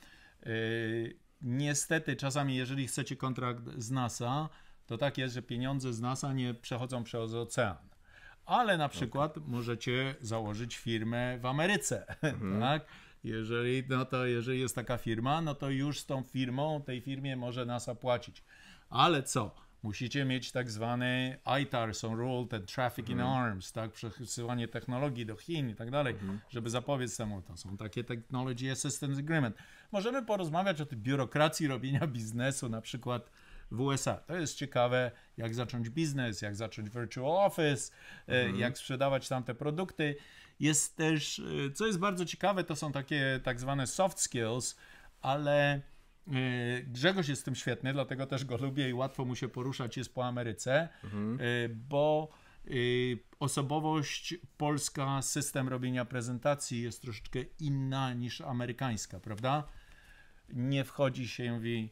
niestety czasami, jeżeli chcecie kontrakt z NASA, to tak jest, że pieniądze z NASA nie przechodzą przez ocean. Ale na przykład okay. możecie założyć firmę w Ameryce, *laughs* mhm. tak? Jeżeli, no to jeżeli jest taka firma, no to już z tą firmą, tej firmie może NASA płacić. Ale co? Musicie mieć tak zwany ITARS on rule, ten traffic in mhm. arms, tak, przesyłanie technologii do Chin i tak dalej, mhm. żeby zapobiec temu. To są takie technology assistance agreement. Możemy porozmawiać o tej biurokracji robienia *laughs* biznesu, na przykład w USA. To jest ciekawe, jak zacząć biznes, jak zacząć virtual office, e, mhm. jak sprzedawać tamte produkty. Jest też, e, co jest bardzo ciekawe, to są takie tak zwane soft skills, ale Y, Grzegorz jest w tym świetny, dlatego też go lubię i łatwo mu się poruszać jest po Ameryce, mhm. Y, bo y, osobowość polska, system robienia prezentacji jest troszeczkę inna niż amerykańska, prawda? Nie wchodzi się i mówi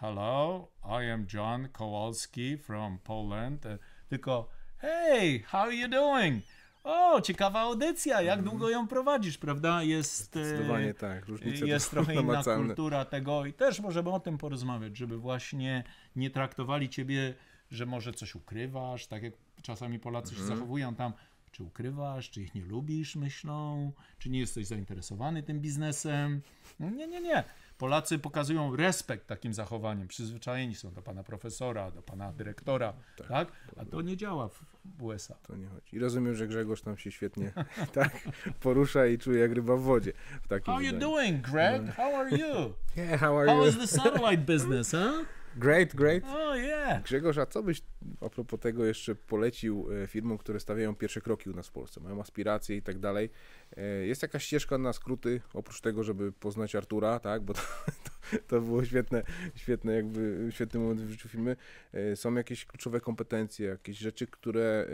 Hello, I am John Kowalski from Poland, tylko Hey, how are you doing? O, ciekawa audycja, jak mhm. długo ją prowadzisz, prawda? Jest, e, Zdecydowanie tak, różnica jest trochę inna namacalne. kultura tego i też możemy o tym porozmawiać, żeby właśnie nie traktowali ciebie, że może coś ukrywasz, tak jak czasami Polacy się mhm. zachowują tam, czy ukrywasz, czy ich nie lubisz, myślą, czy nie jesteś zainteresowany tym biznesem. Nie, nie, nie. Polacy pokazują respekt takim zachowaniem, przyzwyczajeni są do pana profesora, do pana dyrektora, tak? tak? A to nie działa w USA. To nie chodzi. I rozumiem, że Grzegorz tam się świetnie *laughs* tak porusza i czuje jak ryba w wodzie. W takim how are you doing, Greg? No. How are you? *laughs* Yeah, how are how you? How is the satellite business, huh? Great, great. Oh, yeah. Grzegorz, a co byś a propos tego jeszcze polecił e, firmom, które stawiają pierwsze kroki u nas w Polsce, mają aspiracje i tak dalej? E, jest jakaś ścieżka na skróty, oprócz tego, żeby poznać Artura, tak? Bo to, to, to było świetne, świetne jakby, świetny moment w życiu filmy. E, są jakieś kluczowe kompetencje, jakieś rzeczy, które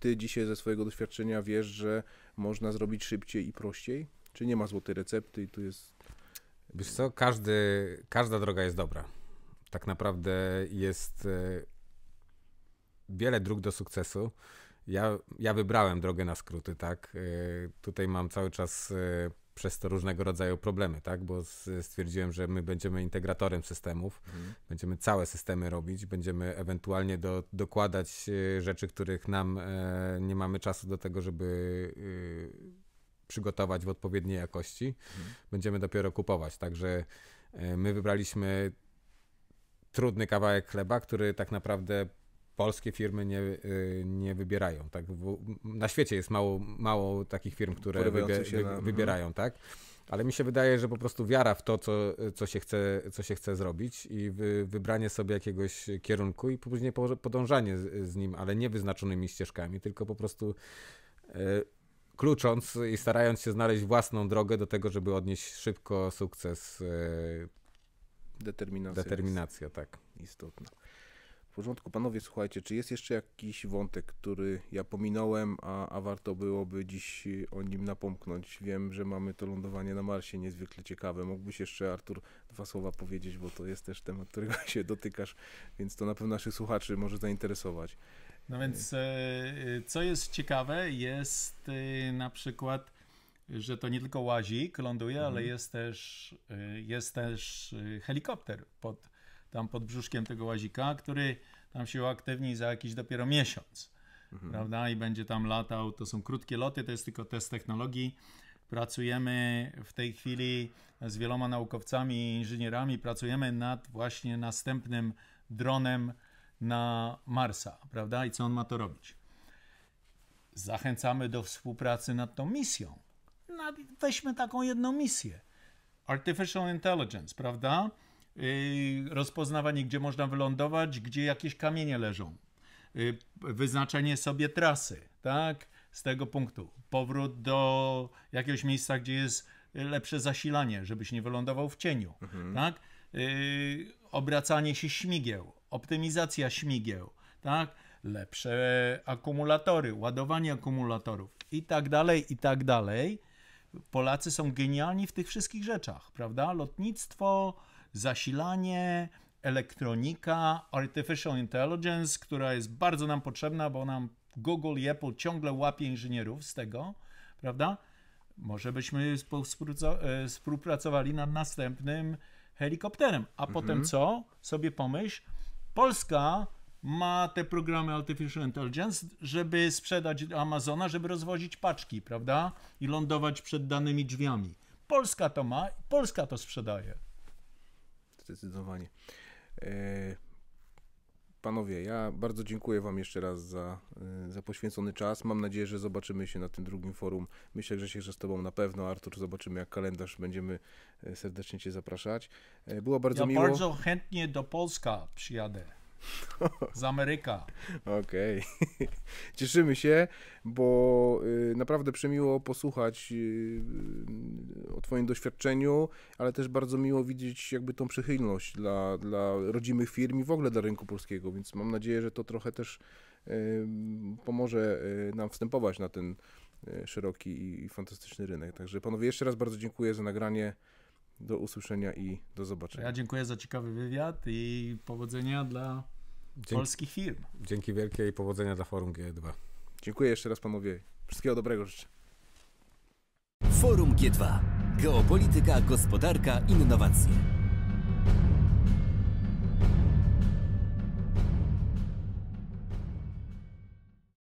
ty dzisiaj ze swojego doświadczenia wiesz, że można zrobić szybciej i prościej? Czy nie ma złotej recepty i tu jest... Wiesz co, każdy, każda droga jest dobra tak naprawdę jest e, wiele dróg do sukcesu. Ja, ja wybrałem drogę na skróty, tak? E, tutaj mam cały czas e, przez to różnego rodzaju problemy, tak? Bo stwierdziłem, że my będziemy integratorem systemów, mhm. będziemy całe systemy robić, będziemy ewentualnie do, dokładać rzeczy, których nam nie mamy czasu do tego, żeby przygotować w odpowiedniej jakości. Mhm. Będziemy dopiero kupować, także my wybraliśmy trudny kawałek chleba, który tak naprawdę polskie firmy nie, y, nie wybierają. Tak? Na świecie jest mało, mało takich firm, które na... wybierają, mhm. tak? Ale mi się wydaje, że po prostu wiara w to, co, co, się, chce, co się chce zrobić i wy, wybranie sobie jakiegoś kierunku i później podążanie z, z nim, ale nie wyznaczonymi ścieżkami, tylko po prostu y, klucząc i starając się znaleźć własną drogę do tego, żeby odnieść szybko sukces y, Determinacja. Determinacja, tak. Istotna. W porządku, panowie, słuchajcie, czy jest jeszcze jakiś wątek, który ja pominąłem, a, a warto byłoby dziś o nim napomknąć? Wiem, że mamy to lądowanie na Marsie niezwykle ciekawe. Mógłbyś jeszcze, Artur, dwa słowa powiedzieć, bo to jest też temat, którego *laughs* się dotykasz, więc to na pewno naszych słuchaczy może zainteresować. No więc e, e, co jest ciekawe, jest e, na przykład że to nie tylko łazik ląduje, mhm. ale jest też, y, jest też y, helikopter pod, tam pod brzuszkiem tego łazika, który tam się uaktywni za jakiś dopiero miesiąc, mhm. prawda? I będzie tam latał. To są krótkie loty, to jest tylko test technologii. Pracujemy w tej chwili z wieloma naukowcami i inżynierami, pracujemy nad właśnie następnym dronem na Marsa, prawda? I co on ma to robić? Zachęcamy do współpracy nad tą misją weźmy taką jedną misję. Artificial Intelligence, prawda? Yy, rozpoznawanie, gdzie można wylądować, gdzie jakieś kamienie leżą. Yy, wyznaczenie sobie trasy, tak? Z tego punktu. Powrót do jakiegoś miejsca, gdzie jest lepsze zasilanie, żebyś nie wylądował w cieniu, mhm. tak? Yy, obracanie się śmigieł, optymizacja śmigieł, tak? Lepsze akumulatory, ładowanie akumulatorów i tak dalej, i tak dalej. Polacy są genialni w tych wszystkich rzeczach, prawda? Lotnictwo, zasilanie, elektronika, artificial intelligence, która jest bardzo nam potrzebna, bo nam Google i Apple ciągle łapie inżynierów z tego, prawda? Może byśmy e, współpracowali nad następnym helikopterem. A mhm. potem co? Sobie pomyśl, Polska ma te programy Artificial Intelligence, żeby sprzedać Amazona, żeby rozwozić paczki, prawda? I lądować przed danymi drzwiami. Polska to ma, Polska to sprzedaje. Zdecydowanie. E, panowie, ja bardzo dziękuję Wam jeszcze raz za, e, za poświęcony czas. Mam nadzieję, że zobaczymy się na tym drugim forum. Myślę, że się z Tobą na pewno, Artur, zobaczymy jak kalendarz. Będziemy e, serdecznie Cię zapraszać. Było bardzo ja miło. Ja bardzo chętnie do Polska przyjadę. Z Ameryka. Okej. Okay. *laughs* Cieszymy się, bo y, naprawdę przemiło posłuchać y, o Twoim doświadczeniu, ale też bardzo miło widzieć jakby tą przychylność dla, dla rodzimych firm i w ogóle dla rynku polskiego, więc mam nadzieję, że to trochę też y, pomoże nam wstępować na ten szeroki i fantastyczny rynek. Także panowie, jeszcze raz bardzo dziękuję za nagranie. Do usłyszenia i do zobaczenia. Ja dziękuję za ciekawy wywiad i powodzenia dla Dzięki, polskich firm. Dzięki wielkie i powodzenia dla Forum G2. Dziękuję jeszcze raz panowie. Wszystkiego dobrego życzę. Forum G2. Geopolityka, gospodarka, innowacje.